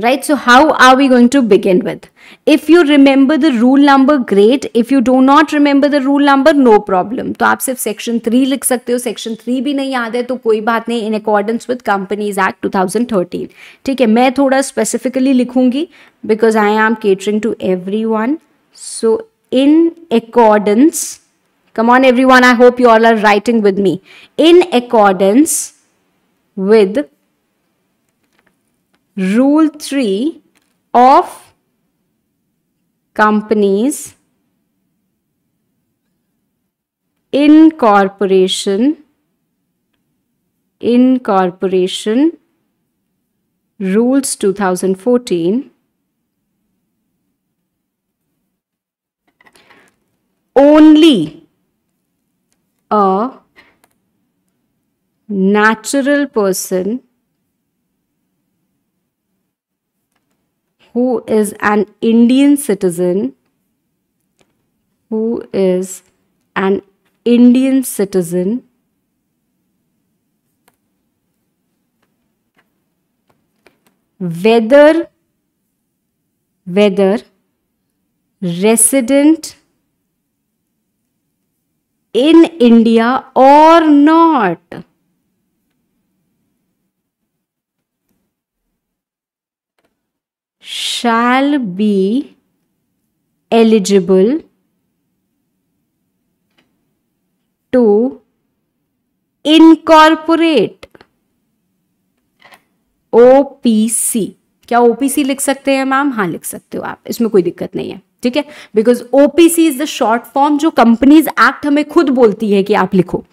right so how are we going to begin with if you remember the rule number great if you do not remember the rule number no problem to aap sirf section 3 likh section 3 bhi nahi yaad hai to koi baat in accordance with companies act 2013 theek hai main thoda specifically likhungi because i am catering to everyone so in accordance come on everyone i hope you all are writing with me in accordance with Rule 3 of companies incorporation incorporation rules 2014 only a natural person who is an Indian citizen, who is an Indian citizen whether whether resident in India or not shall be eligible to incorporate OPC क्या ओपीसी लिख सकते हैं मैम हाँ लिख सकते हो आप इसमें कोई दिक्कत नहीं है ठीक है because OPC is the short form जो कंपनीज एक्ट हमें खुद बोलती है कि आप लिखो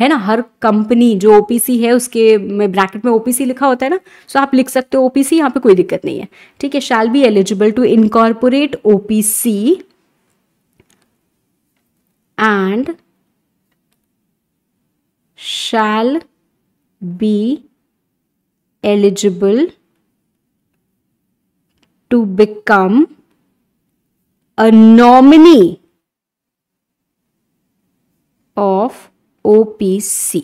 है ना हर कंपनी जो ओपीसी है उसके में ब्रैकेट में ओपीसी लिखा होता है ना सो आप लिख सकते हो ओपीसी यहाँ पे कोई दिक्कत नहीं है ठीक है shall be eligible to incorporate OPC and shall be eligible to become a nominee of OPC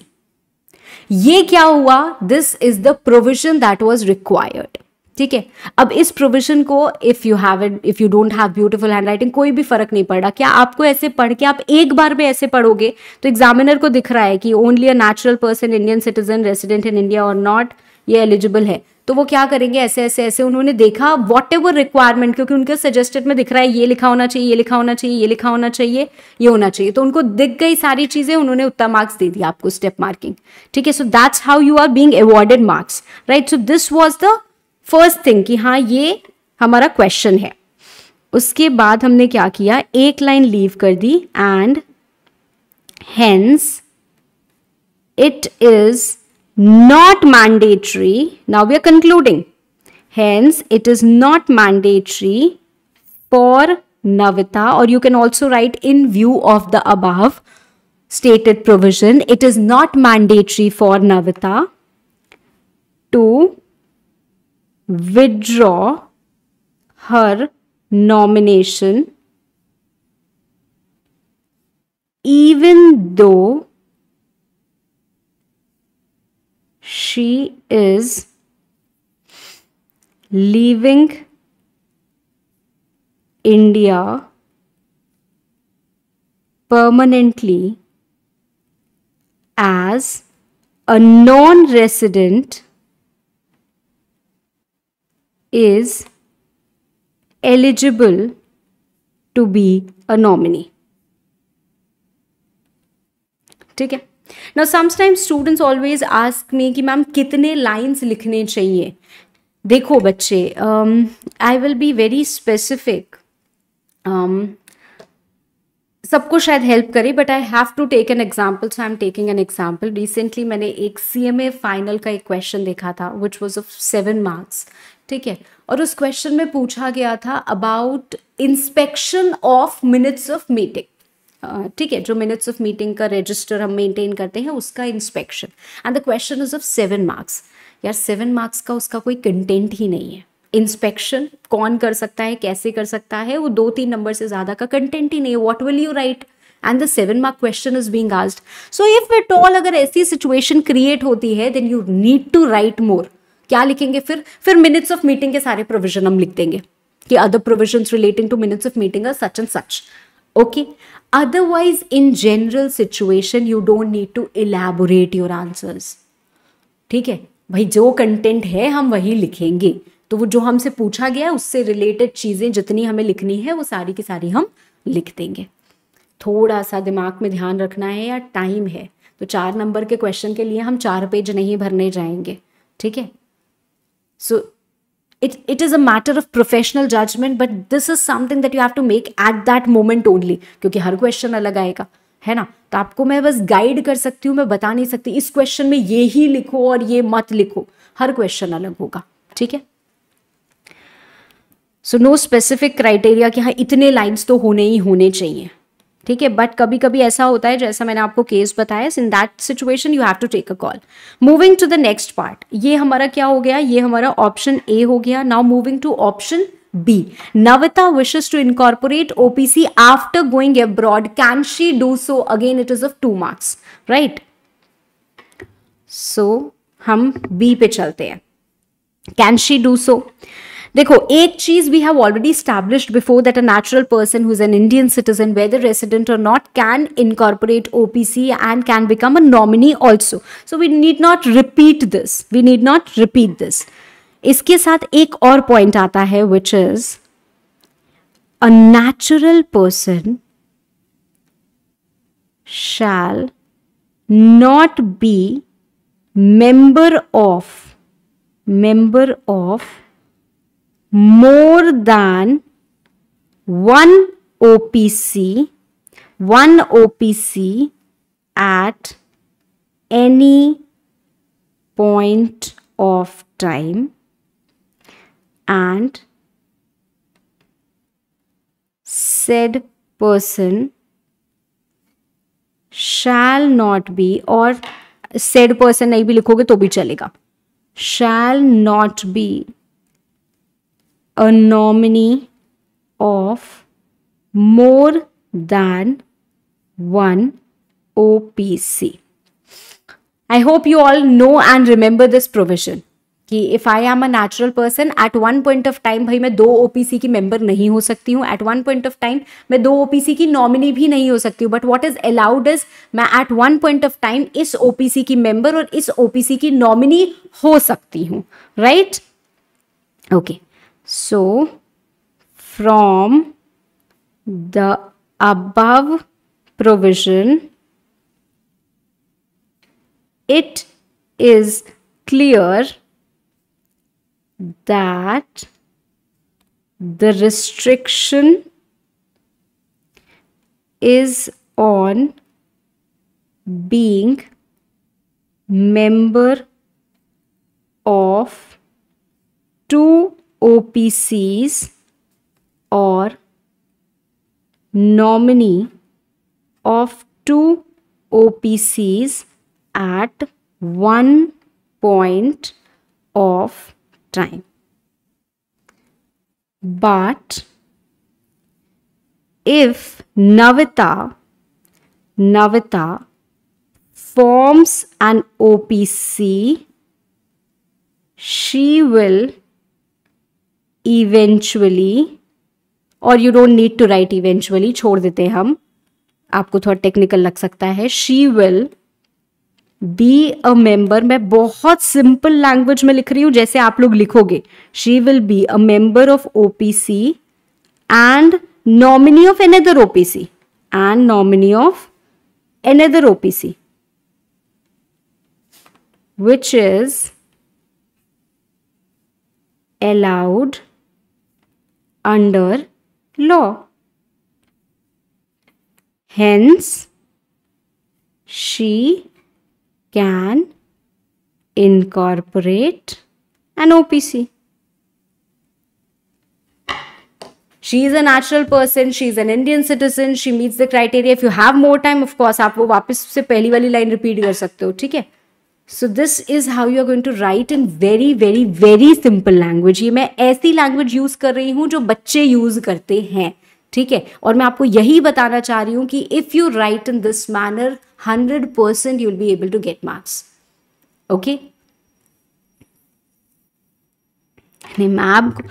ये क्या हुआ this is the provision that was required ठीक है अब इस प्रोविजन को if you have it if you don't have beautiful handwriting कोई भी फर्क नहीं पड़ रहा क्या आपको ऐसे पढ़ के आप एक बार में ऐसे पढ़ोगे तो एग्जामिनर को दिख रहा है कि only a natural person Indian citizen resident in India और नॉट ये एलिजिबल है तो वो क्या करेंगे ऐसे ऐसे ऐसे उन्होंने देखा वॉट एवर रिक्वायरमेंट क्योंकि उनके सजेस्टेड में दिख रहा है ये लिखा होना चाहिए ये लिखा होना चाहिए ये लिखा होना चाहिए ये होना चाहिए तो उनको दिख गई सारी चीज़ें उन्होंने उत्तर मार्क्स दे दिया आपको स्टेप मार्किंग ठीक है so that's how you are being awarded marks right so this was the first thing कि हाँ ये हमारा क्वेश्चन है उसके बाद हमने क्या किया एक लाइन लीव कर दी and hence it is not mandatory. Now we are concluding. Hence, it is not mandatory for Navita or you can also write in view of the above stated provision. It is not mandatory for Navita to withdraw her nomination even though she is leaving India permanently as a non resident is eligible to be a nominee. ठीक है now sometimes students always ask me कि मैम कितने लाइन्स लिखने चाहिए देखो बच्चे I will be very specific सबको शायद हेल्प करे but I have to take an example so I am taking an example recently मैंने एक सी एम ए फाइनल का एक क्वेश्चन देखा था which was of seven marks ठीक है और उस क्वेश्चन में पूछा गया था about inspection of minutes of meeting ठीक है जो मिनट्स ऑफ मीटिंग का रजिस्टर हम मेंटेन करते हैं उसका inspection and the question is of seven marks यार सेवन मार्क्स का उसका कोई कंटेंट ही नहीं है इंस्पेक्शन कौन कर सकता है कैसे कर सकता है वो दो तीन नंबर से ज़्यादा का कंटेंट ही नहीं है what will you write and the seven mark question is being asked so if at all अगर ऐसी सिचुएशन क्रिएट होती है then you need to write more क्या लिखेंगे फिर फिर मिनट्स ऑफ मीटिंग के सारे प्रोविजन हम लिख देंगे कि other provision relating to minutes of meeting are such and such okay otherwise in general situation you don't need to elaborate your answers ठीक है भाई जो कंटेंट है हम वही लिखेंगे तो वो जो हमसे पूछा गया है उससे रिलेटेड चीज़ें जितनी हमें लिखनी है वो सारी की सारी हम लिख देंगे थोड़ा सा दिमाग में ध्यान रखना है या टाइम है तो चार नंबर के क्वेश्चन के लिए हम चार पेज नहीं भरने जाएंगे ठीक है सो it it is a matter of professional judgment but this is something that you have to make at that moment only क्योंकि हर क्वेश्चन अलग आएगा है ना तो आपको मैं बस गाइड कर सकती हूँ मैं बता नहीं सकती इस क्वेश्चन में ये ही लिखो और ये मत लिखो हर क्वेश्चन अलग होगा ठीक है सो नो स्पेसिफिक क्राइटेरिया कि हाँ इतने लाइंस तो होने ही होने चाहिए ठीक है बट कभी कभी ऐसा होता है जैसा मैंने आपको केस बताया in that situation you have to take a call moving to the next part ये हमारा क्या हो गया ये हमारा ऑप्शन ए हो गया now moving to option B. Navita wishes to incorporate OPC after going abroad. Can she do so? Again, it is of two marks, right? So, हम B पे चलते हैं. Can she do so? देखो एक चीज we have already established before that a natural person who is an Indian citizen whether resident और not can incorporate OPC and can become a nominee also so we need not repeat this we need not repeat this इसके साथ एक और पॉइंट आता है which is a natural person shall not be member of member of more than one O P C one O P C at any point of time and said person shall not be और सेड पर्सन नहीं भी लिखोगे तो भी चलेगा shall not be a nominee of more than one OPC. I hope you all know and remember this provision. कि if I am a natural person at one point of time भाई मैं दो ओपीसी की मेंबर नहीं हो सकती हूँ at one point of time मैं दो ओपीसी की नॉमिनी भी नहीं हो सकती हूँ but what is allowed is मैं at one point of time इस ओपीसी की मेंबर और इस ओपीसी की नॉमिनी हो सकती हूँ right okay okay. So, from the above provision, it is clear that the restriction is on being member of two OPCs or nominee of two OPCs at one point of time. But if Navita, Navita forms an OPC, she will eventually और you don't need to write eventually छोड़ देते हैं हम आपको थोड़ा टेक्निकल लग सकता है she will be a member मैं बहुत सिंपल लैंग्वेज में लिख रही हूं जैसे आप लोग लिखोगे she will be a member of OPC and nominee of another OPC and nominee of another OPC which is allowed under law. Hence, she can incorporate an OPC. she is a natural person she is an indian citizen she meets the criteria if you have more time of course आप वो वापस से पहली वाली लाइन रिपीट कर सकते हो ठीक है so this is how you are going to write in very very very simple language ये मैं ऐसी लैंग्वेज यूज कर रही हूँ जो बच्चे यूज करते हैं ठीक है और मैं आपको यही बताना चाह रही हूँ कि if you write in this manner hundred percent you'll be able to get marks okay मैं आपको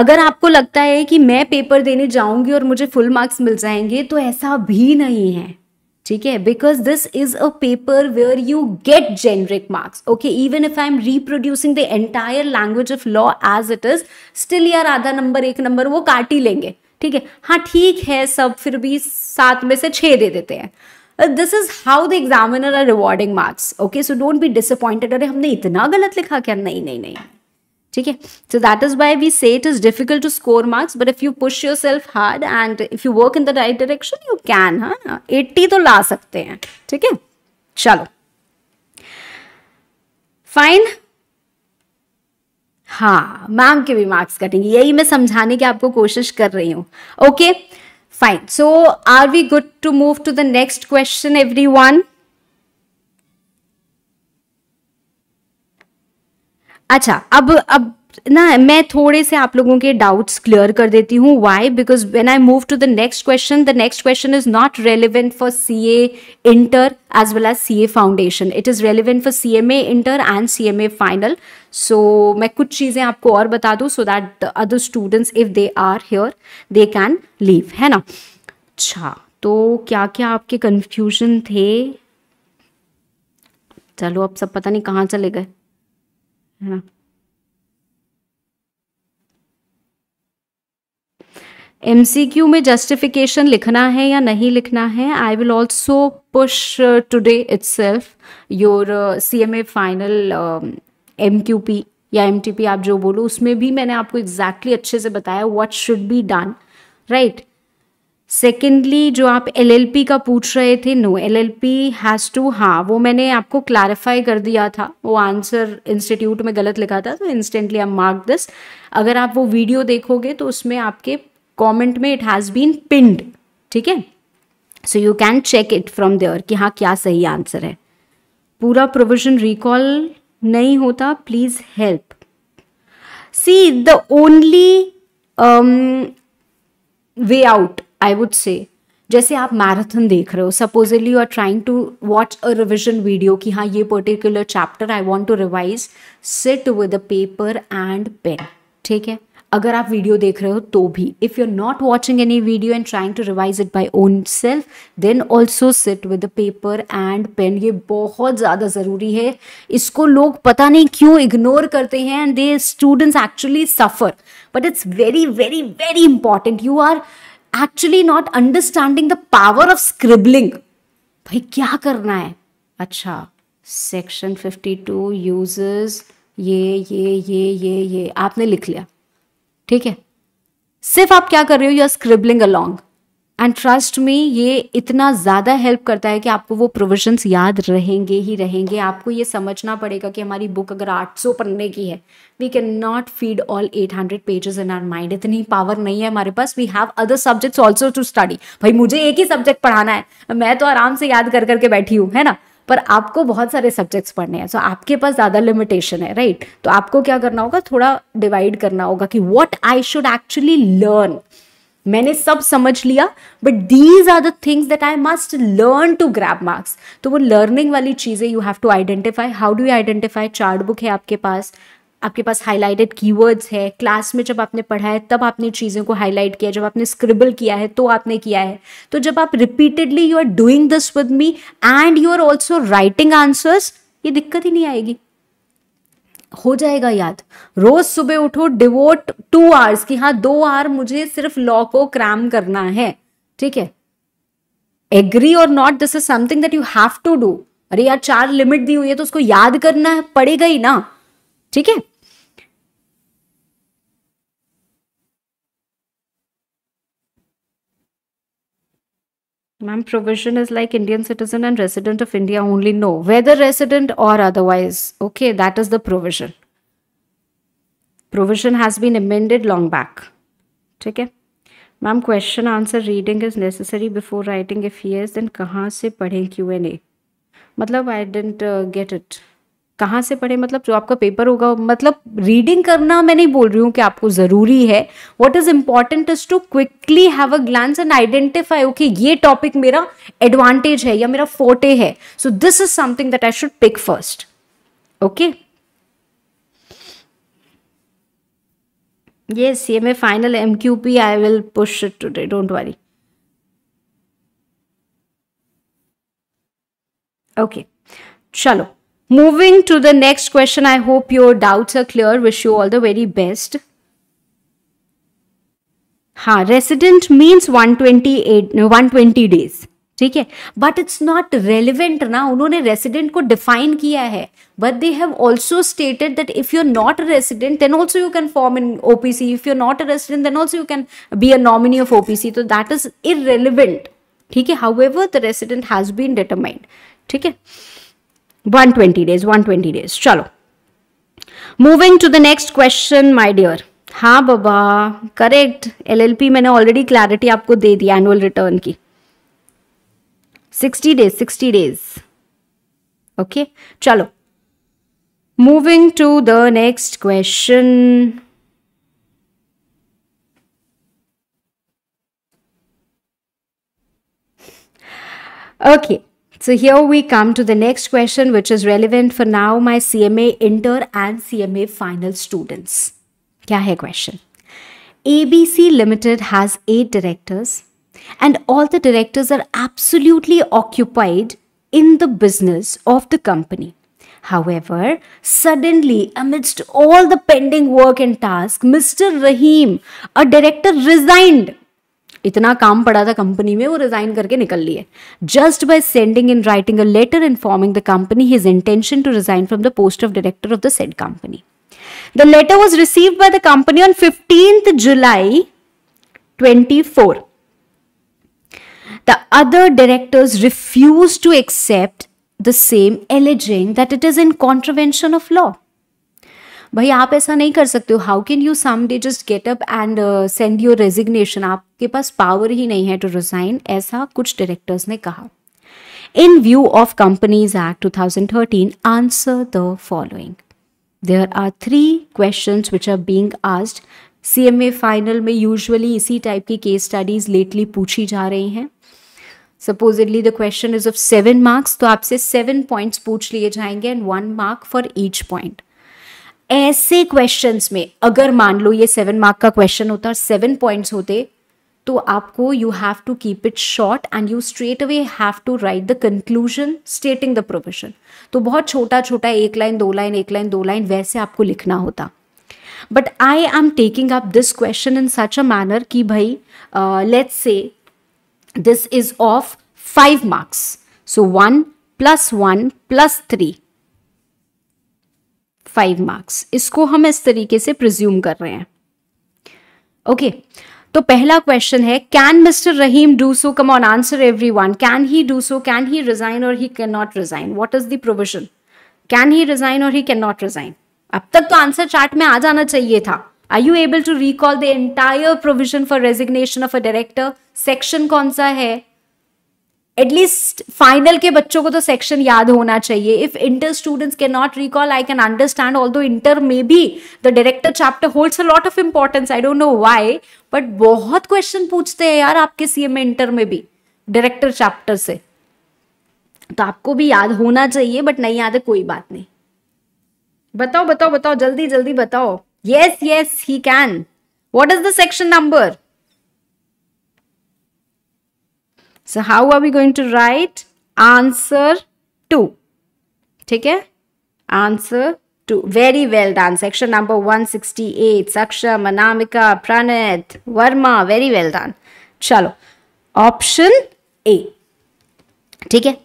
अगर आपको लगता है कि मैं पेपर देने जाऊंगी और मुझे फुल मार्क्स मिल जाएंगे तो ऐसा भी नहीं है ठीक है because this is a paper where you get generic marks okay even if I am reproducing the entire language of law as it is still यार आधा नंबर एक नंबर वो काट ही लेंगे ठीक है हाँ ठीक है सब फिर भी सात में से छः दे देते हैं this is how the examiner are rewarding marks okay so don't be disappointed अरे हमने इतना गलत लिखा क्या नहीं नहीं नहीं ठीक है so that is why we say it is difficult to score marks but if you push yourself hard and if you work in the right direction you can हाँ एट्टी तो ला सकते हैं ठीक है चलो फाइन हाँ मैम के भी मार्क्स कटेंगे यही मैं समझाने की आपको कोशिश कर रही हूं okay fine so are we good to move to the next question everyone अच्छा अब अब ना मैं थोड़े से आप लोगों के डाउट्स क्लियर कर देती हूँ why because when I move to the next question the next question is not relevant for C A inter as well as C A foundation it is relevant for C M A inter and C M A final so मैं कुछ चीज़ें आपको और बता दू so that other students if they are here they can leave है ना अच्छा तो क्या क्या आपके कन्फ्यूजन थे चलो अब सब पता नहीं कहाँ चले गए एम सी एमसीक्यू में जस्टिफिकेशन लिखना है या नहीं लिखना है I will also push today itself your C M A final M Q P या एम टी पी आप जो बोलो उसमें भी मैंने आपको एग्जैक्टली exactly अच्छे से बताया what should be done right secondly जो आप एल एल पी का पूछ रहे थे no L L P has to हाँ वो मैंने आपको क्लैरिफाई कर दिया था वो आंसर इंस्टीट्यूट में गलत लिखा था तो इंस्टेंटली आप मार्क दिस अगर आप वो वीडियो देखोगे तो उसमें आपके कॉमेंट में इट हैज़ बीन पिंड ठीक है so you can check it from there कि हाँ क्या सही आंसर है पूरा प्रोविजन रिकॉल नहीं होता please help see the only way out I would say जैसे आप मैराथन देख रहे हो supposedly you are trying to watch a revision video कि हाँ ये particular chapter I want to revise sit with a paper and pen ठीक है अगर आप वीडियो देख रहे हो तो भी if you are not watching any video and trying to revise it by own self then also sit with paper and pen ये बहुत ज़्यादा ज़रूरी है इसको लोग पता नहीं क्यों इग्नोर करते हैं and the students actually suffer but it's very very very important you are actually not understanding the power of scribbling भाई क्या करना है अच्छा सेक्शन फिफ्टी टू यूजेस ये ये ये ये ये आपने लिख लिया ठीक है सिर्फ आप क्या कर रहे हो you are scribbling along and trust me ये इतना ज़्यादा हेल्प करता है कि आपको वो प्रोविजन याद रहेंगे ही रहेंगे आपको ये समझना पड़ेगा कि हमारी बुक अगर 800 पन्ने की है we can not feed all 800 pages in our mind इतनी पावर नहीं है हमारे पास we have other subjects also to study भाई मुझे एक ही सब्जेक्ट पढ़ाना है मैं तो आराम से याद कर करके बैठी हूँ है ना पर आपको बहुत सारे सब्जेक्ट्स पढ़ने हैं सो so, आपके पास ज़्यादा लिमिटेशन है राइट right? तो आपको क्या करना होगा थोड़ा डिवाइड करना होगा कि what I should actually learn मैंने सब समझ लिया but these are the things that I must learn to grab marks तो वो लर्निंग वाली चीज़ें you have to identify how do you identify chart book है आपके पास आपके पास हाईलाइटेड कीवर्ड्स है क्लास में जब आपने पढ़ा है तब आपने चीज़ों को हाईलाइट किया जब आपने स्क्रिबल किया है तो आपने किया है तो जब आप repeatedly you are doing this with me and you are also writing answers ये दिक्कत ही नहीं आएगी हो जाएगा याद रोज सुबह उठो डिवोट टू आवर्स कि हाँ दो आवर मुझे सिर्फ लॉ को क्रैम करना है ठीक है एग्री और not this is something that you have to do अरे यार चार लिमिट दी हुई है तो उसको याद करना पड़ेगा ही ना ठीक है ma'am provision is like Indian citizen and resident of India only no whether resident or otherwise okay that is the provision provision has been amended long back ठीक है ma'am question answer reading is necessary before writing if yes then कहाँ से पढ़ें क्यू एन ए मतलब आई डेंट गेट इट कहाँ से पढ़े मतलब जो आपका पेपर होगा मतलब रीडिंग करना मैं नहीं बोल रही हूँ कि आपको ज़रूरी है what is important is to quickly have a glance and identify okay ये टॉपिक मेरा एडवांटेज है या मेरा फोटे है so this is something that I should pick first okay ये C M yes cma final mqp i will push it today don't worry okay चलो Moving to the next question, I hope your doubts are clear. Wish you all the very best. हाँ रेसिडेंट मीन्स 128 120 डेज ठीक है बट इट्स नॉट रेलिवेंट ना उन्होंने रेसिडेंट को डिफाइन किया है but they have also stated that if you are not a resident then also you can form in OPC if you are not a resident then also you can be a nominee of OPC तो दैट इज इरेलीवेंट ठीक है however the resident has been determined ठीक है 120 डेज 120 डेज चलो moving to the next question my dear हाँ बाबा करेक्ट एलएलपी मैंने ऑलरेडी क्लैरिटी आपको दे दी एनुअल रिटर्न की 60 डेज 60 डेज ओके चलो moving to the next question okay So here we come to the next question which is relevant for now my CMA inter and CMA final students. Kya hai question? ABC Limited has 8 directors and all the directors are absolutely occupied in the business of the company. However, suddenly, amidst all the pending work and task, Mr. Rahim, a director, resigned इतना काम पड़ा था कंपनी में वो रिजाइन करके निकल लिए just by sending in writing a letter informing the company his intention to resign from the post of director of the said company the letter was receive by the company on fifteenth July twenty four The other directors refused to accept the same, alleging that it is in contravention of law. भाई आप ऐसा नहीं कर सकते हो how can you some day just get up and send your resignation आपके पास पावर ही नहीं है टू रिजाइन ऐसा कुछ डायरेक्टर्स ने कहा in view of companies act 2013 answer the following there are three question which are being asked C M A final में यूजली इसी टाइप की केस स्टडीज लेटली पूछी जा रही हैं supposedly the question is of seven marks तो आपसे सेवन पॉइंट्स पूछ लिए जाएंगे and one mark for each point ऐसे क्वेश्चंस में अगर मान लो ये सेवन मार्क का क्वेश्चन होता सेवन पॉइंट्स होते तो आपको you have to keep it short and you straight away have to write the conclusion stating the profession तो बहुत छोटा छोटा एक लाइन दो लाइन एक लाइन दो लाइन वैसे आपको लिखना होता but I am taking up this question in such a manner कि भाई let's say this is of five marks so one plus one plus three five marks इसको हम इस तरीके से प्रिज्यूम कर रहे हैं ओके okay, तो पहला क्वेश्चन है can mister Rahim do so come on answer everyone can he do so can he resign or he can not resign what is the provision can he resign or he can not resign अब तक तो आंसर चार्ट में आ जाना चाहिए था are you able to recall the entire provision for resignation of a director section कौन सा है एटलीस्ट फाइनल के बच्चों को तो सेक्शन याद होना चाहिए if inter students can not recall I can understand although inter में भी the director chapter holds a lot of importance I don't know why but बहुत क्वेश्चन पूछते हैं यार आपके सीएम इंटर में भी डायरेक्टर चैप्टर से तो आपको भी याद होना चाहिए बट नहीं याद है कोई बात नहीं बताओ बताओ बताओ जल्दी जल्दी बताओ yes yes he can what is the section number so how are we going to write answer to ठीक है answer to very well done section number 168 Saksham Anamika Pranit Verma very well done चलो ऑप्शन ए ठीक है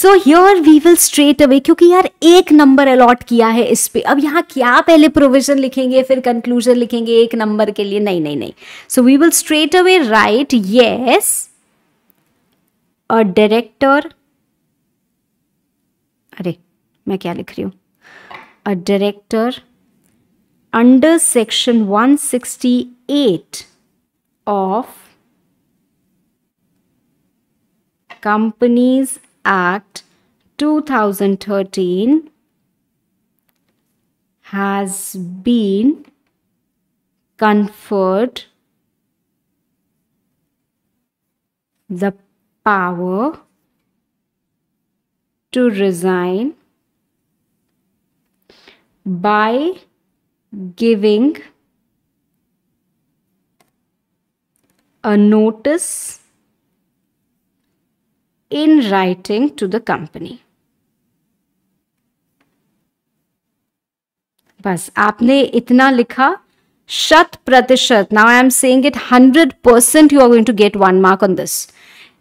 so here we will straight away क्योंकि यार एक नंबर अलॉट किया है इस पे अब यहाँ क्या पहले प्रोविजन लिखेंगे फिर कंक्लूजन लिखेंगे एक नंबर के लिए नहीं नहीं नहीं so we will straight away write yes a director अरे मैं क्या लिख रही हूँ a director under section 168 of companies act 2013 has been conferred the power to resign by giving a notice in writing to the company. बस आपने इतना लिखा शत प्रतिशत now I am saying it 100% percent You are going to get 1 mark on this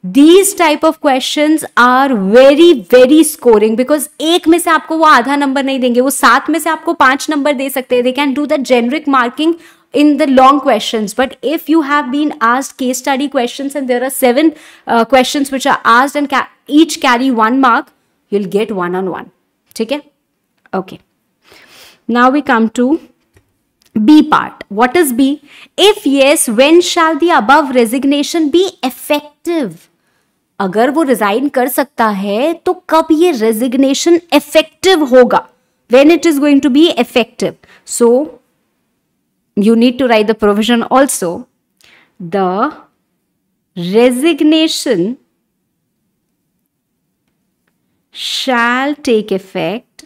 these type of questions are very very scoring because एक में से आपको वो आधा नंबर नहीं देंगे वो सात में से आपको पांच नंबर दे सकते हैं they can do the in the long questions but if you have been asked case study questions and there are seven uh, questions which are asked and ca each carry one mark you'll get one on one okay okay now we come to b part what is b if yes when shall the above resignation be effective अगर वो रिजाइन कर सकता है तो कब ये रेजिग्नेशन इफेक्टिव होगा when it is going to be effective so you need to write the provision also the resignation shall take effect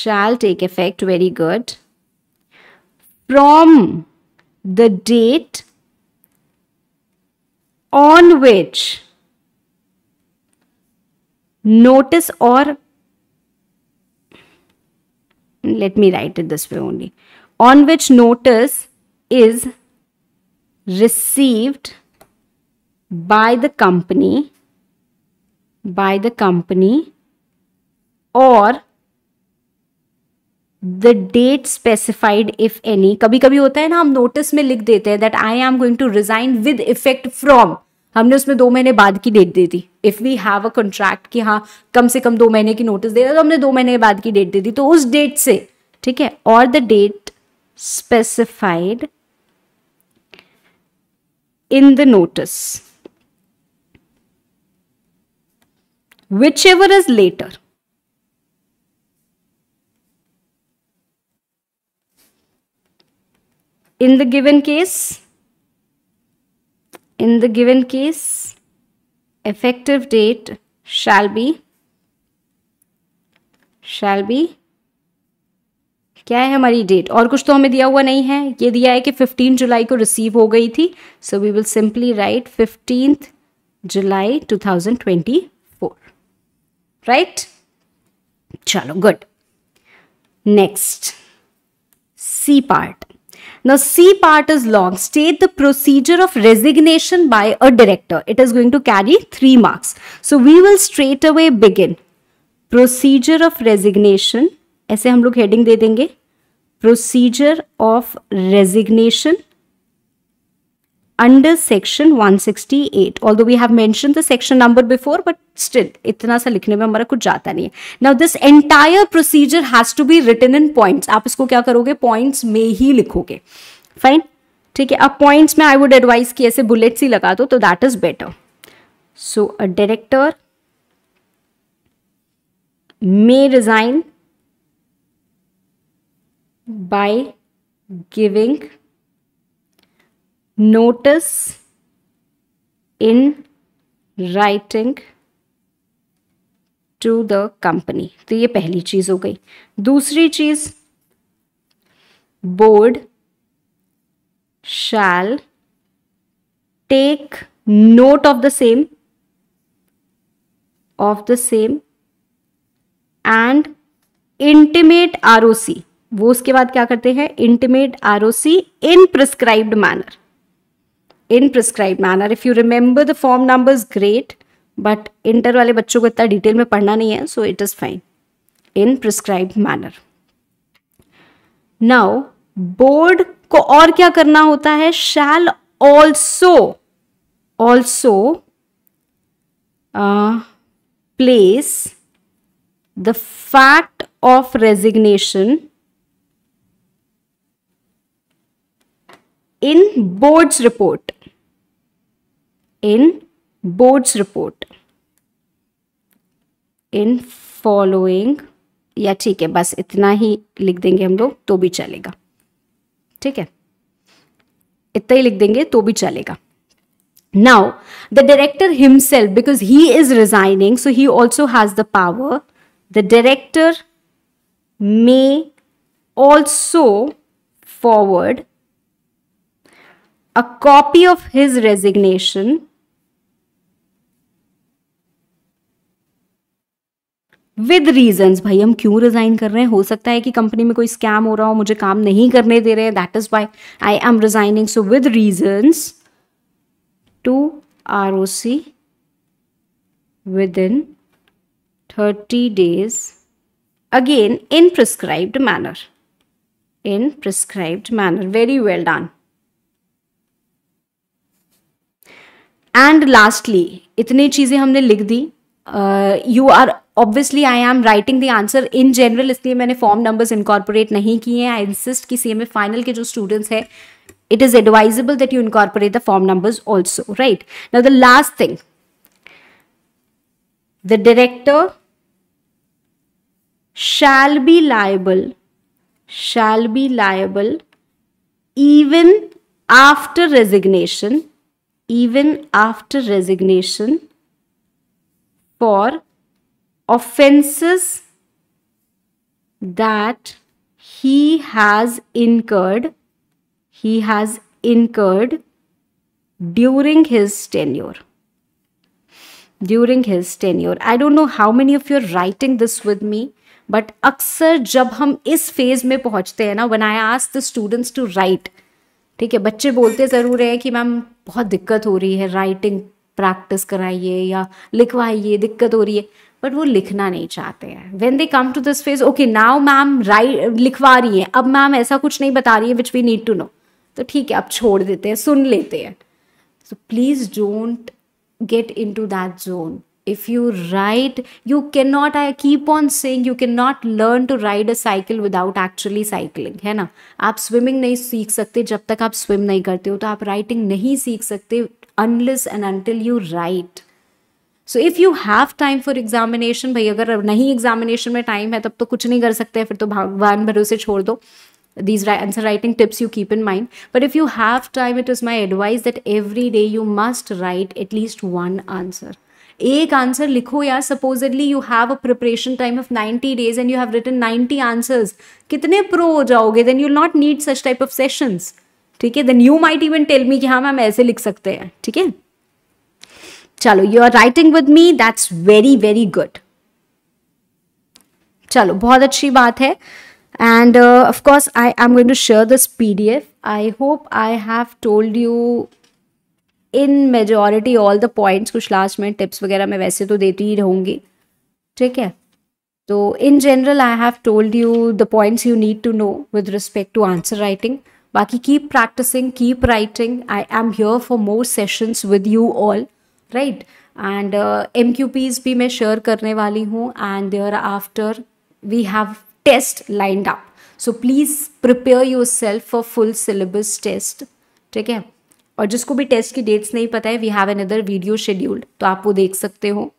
shall take effect very good from the date on which notice or let me write it this way only on which notice is received by the company by the company or the date specified if any कभी कभी होता है ना हम नोटिस में लिख देते हैं that I am going to resign with effect from हमने उसमें दो महीने बाद की डेट दे दी if we have a contract कि हाँ कम से कम दो महीने की नोटिस दे रहा तो हमने दो महीने बाद की डेट दे दी तो उस डेट से ठीक है और the date specified in the notice whichever is later in the given case in the given case effective date shall be shall be क्या है हमारी डेट और कुछ तो हमें दिया हुआ नहीं है ये दिया है कि फिफ्टीन जुलाई को रिसीव हो गई थी so we will simply write fifteen July two thousand twenty four right चलो good next C part Now C part is long. State the procedure of resignation by a director. It is going to carry 3 marks. So we will straight away begin. Procedure of resignation. ऐसे हम लोग हेडिंग दे देंगे procedure of resignation. under section 168 although we have mentioned the section number before but still इतना सा लिखने में हमारा कुछ जाता नहीं है now this entire procedure has to be written in points आप इसको क्या करोगे points में ही लिखोगे fine ठीक है अब पॉइंट्स में आई वुड एडवाइस कि ऐसे बुलेट्स ही लगा दो तो that is better so a director may resign by giving notice in writing to the company तो ये पहली चीज हो गई दूसरी चीज board shall take note of the same of the same and intimate ROC वो उसके बाद क्या करते हैं intimate ROC in prescribed manner in prescribe manner if you remember the form is great but inter वाले बच्चों को इतना डिटेल में पढ़ना नहीं है so it is fine in prescribe manner now board को और क्या करना होता है shall also also place the fact of resignation in board's report in board's report in following या ठीक है बस इतना ही लिख देंगे हम लोग तो भी चलेगा ठीक है इतना ही लिख देंगे तो भी चलेगा now the director himself because he is resigning so he also has the power the director may also forward a copy of his resignation with reasons भाई हम क्यों रिजाइन कर रहे हैं हो सकता है कि कंपनी में कोई स्कैम हो रहा हो मुझे काम नहीं करने दे रहे हैं that is why I am resigning so with reasons to R O C within thirty days again in prescribed manner in prescribed manner very well done and lastly इतनी चीज़ें हमने लिख दी you uh, are Obviously, I am writing the answer in general, इसलिए मैंने फॉर्म नंबर्स इनकॉर्पोरेट नहीं किए हैं आई इंसिस्ट कि C M A it is advisable that you incorporate the form numbers also right now the last thing the director shall be liable shall be liable even after resignation even after resignation for offenses that he has incurred he has incurred during his tenure during his tenure i don't know how many of you are writing this with me but अक्सर जब हम इस फेज में पहुंचते हैं ना one I ask the students to write ठीक है बच्चे बोलते ज़रूर है कि मैम बहुत दिक्कत हो रही है राइटिंग प्रैक्टिस कराइए या लिखवाइए दिक्कत हो रही है बट वो लिखना नहीं चाहते हैं when they come to this phase okay now ma'am write लिखवा रही हैं अब मैम ऐसा कुछ नहीं बता रही है which we need to know तो ठीक है अब छोड़ देते हैं सुन लेते हैं so please don't get into that zone if you write you can not I keep on saying you can not learn to ride a cycle without actually cycling है ना आप स्विमिंग नहीं सीख सकते जब तक आप स्विम नहीं करते हो तो आप राइटिंग नहीं सीख सकते unless and until you write so if you have time for examination भाई अगर नहीं एग्जामिनेशन में टाइम है तब तो कुछ नहीं कर सकते फिर तो भगवान भरोसे छोड़ दो these answer writing tips you keep in mind but if you have time it is my advice that every day you must write at least one answer एक आंसर लिखो यार supposedly you have a preparation time of 90 days and you have written 90 answers कितने प्रो हो जाओगे then you not need such type of sessions ठीक है then you might even tell me कि हाँ मैम ऐसे लिख सकते हैं ठीक है Chalo, you are writing with me. That's very, very good. Chalo, बहुत अच्छी बात है and uh, of course i am going to share this pdf i hope i have told you in majority all the points कुछ लास्ट में tips वगैरह मैं वैसे तो देती ही रहूँगी ठीक है तो in general i have told you the points you need to know with respect to answer writing बाकी keep practicing keep writing i am here for more sessions with you all right and M Q Ps भी मैं शेयर करने वाली हूँ and there after we have test lined up so please prepare yourself for full syllabus test ठीक है और जिसको भी टेस्ट की डेट्स नहीं पता है we have another video scheduled तो आप वो देख सकते हो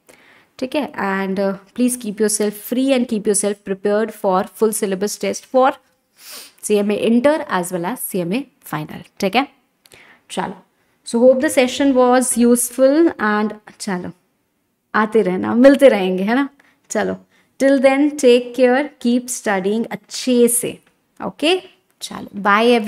ठीक है and please keep yourself free and keep yourself prepared for full syllabus test for C M A inter as well as C M A final ठीक है चलो so hope the session was useful and चलो आते रहना मिलते रहेंगे है ना चलो till then take care keep studying अच्छे से ओके okay? चलो बाय एवरी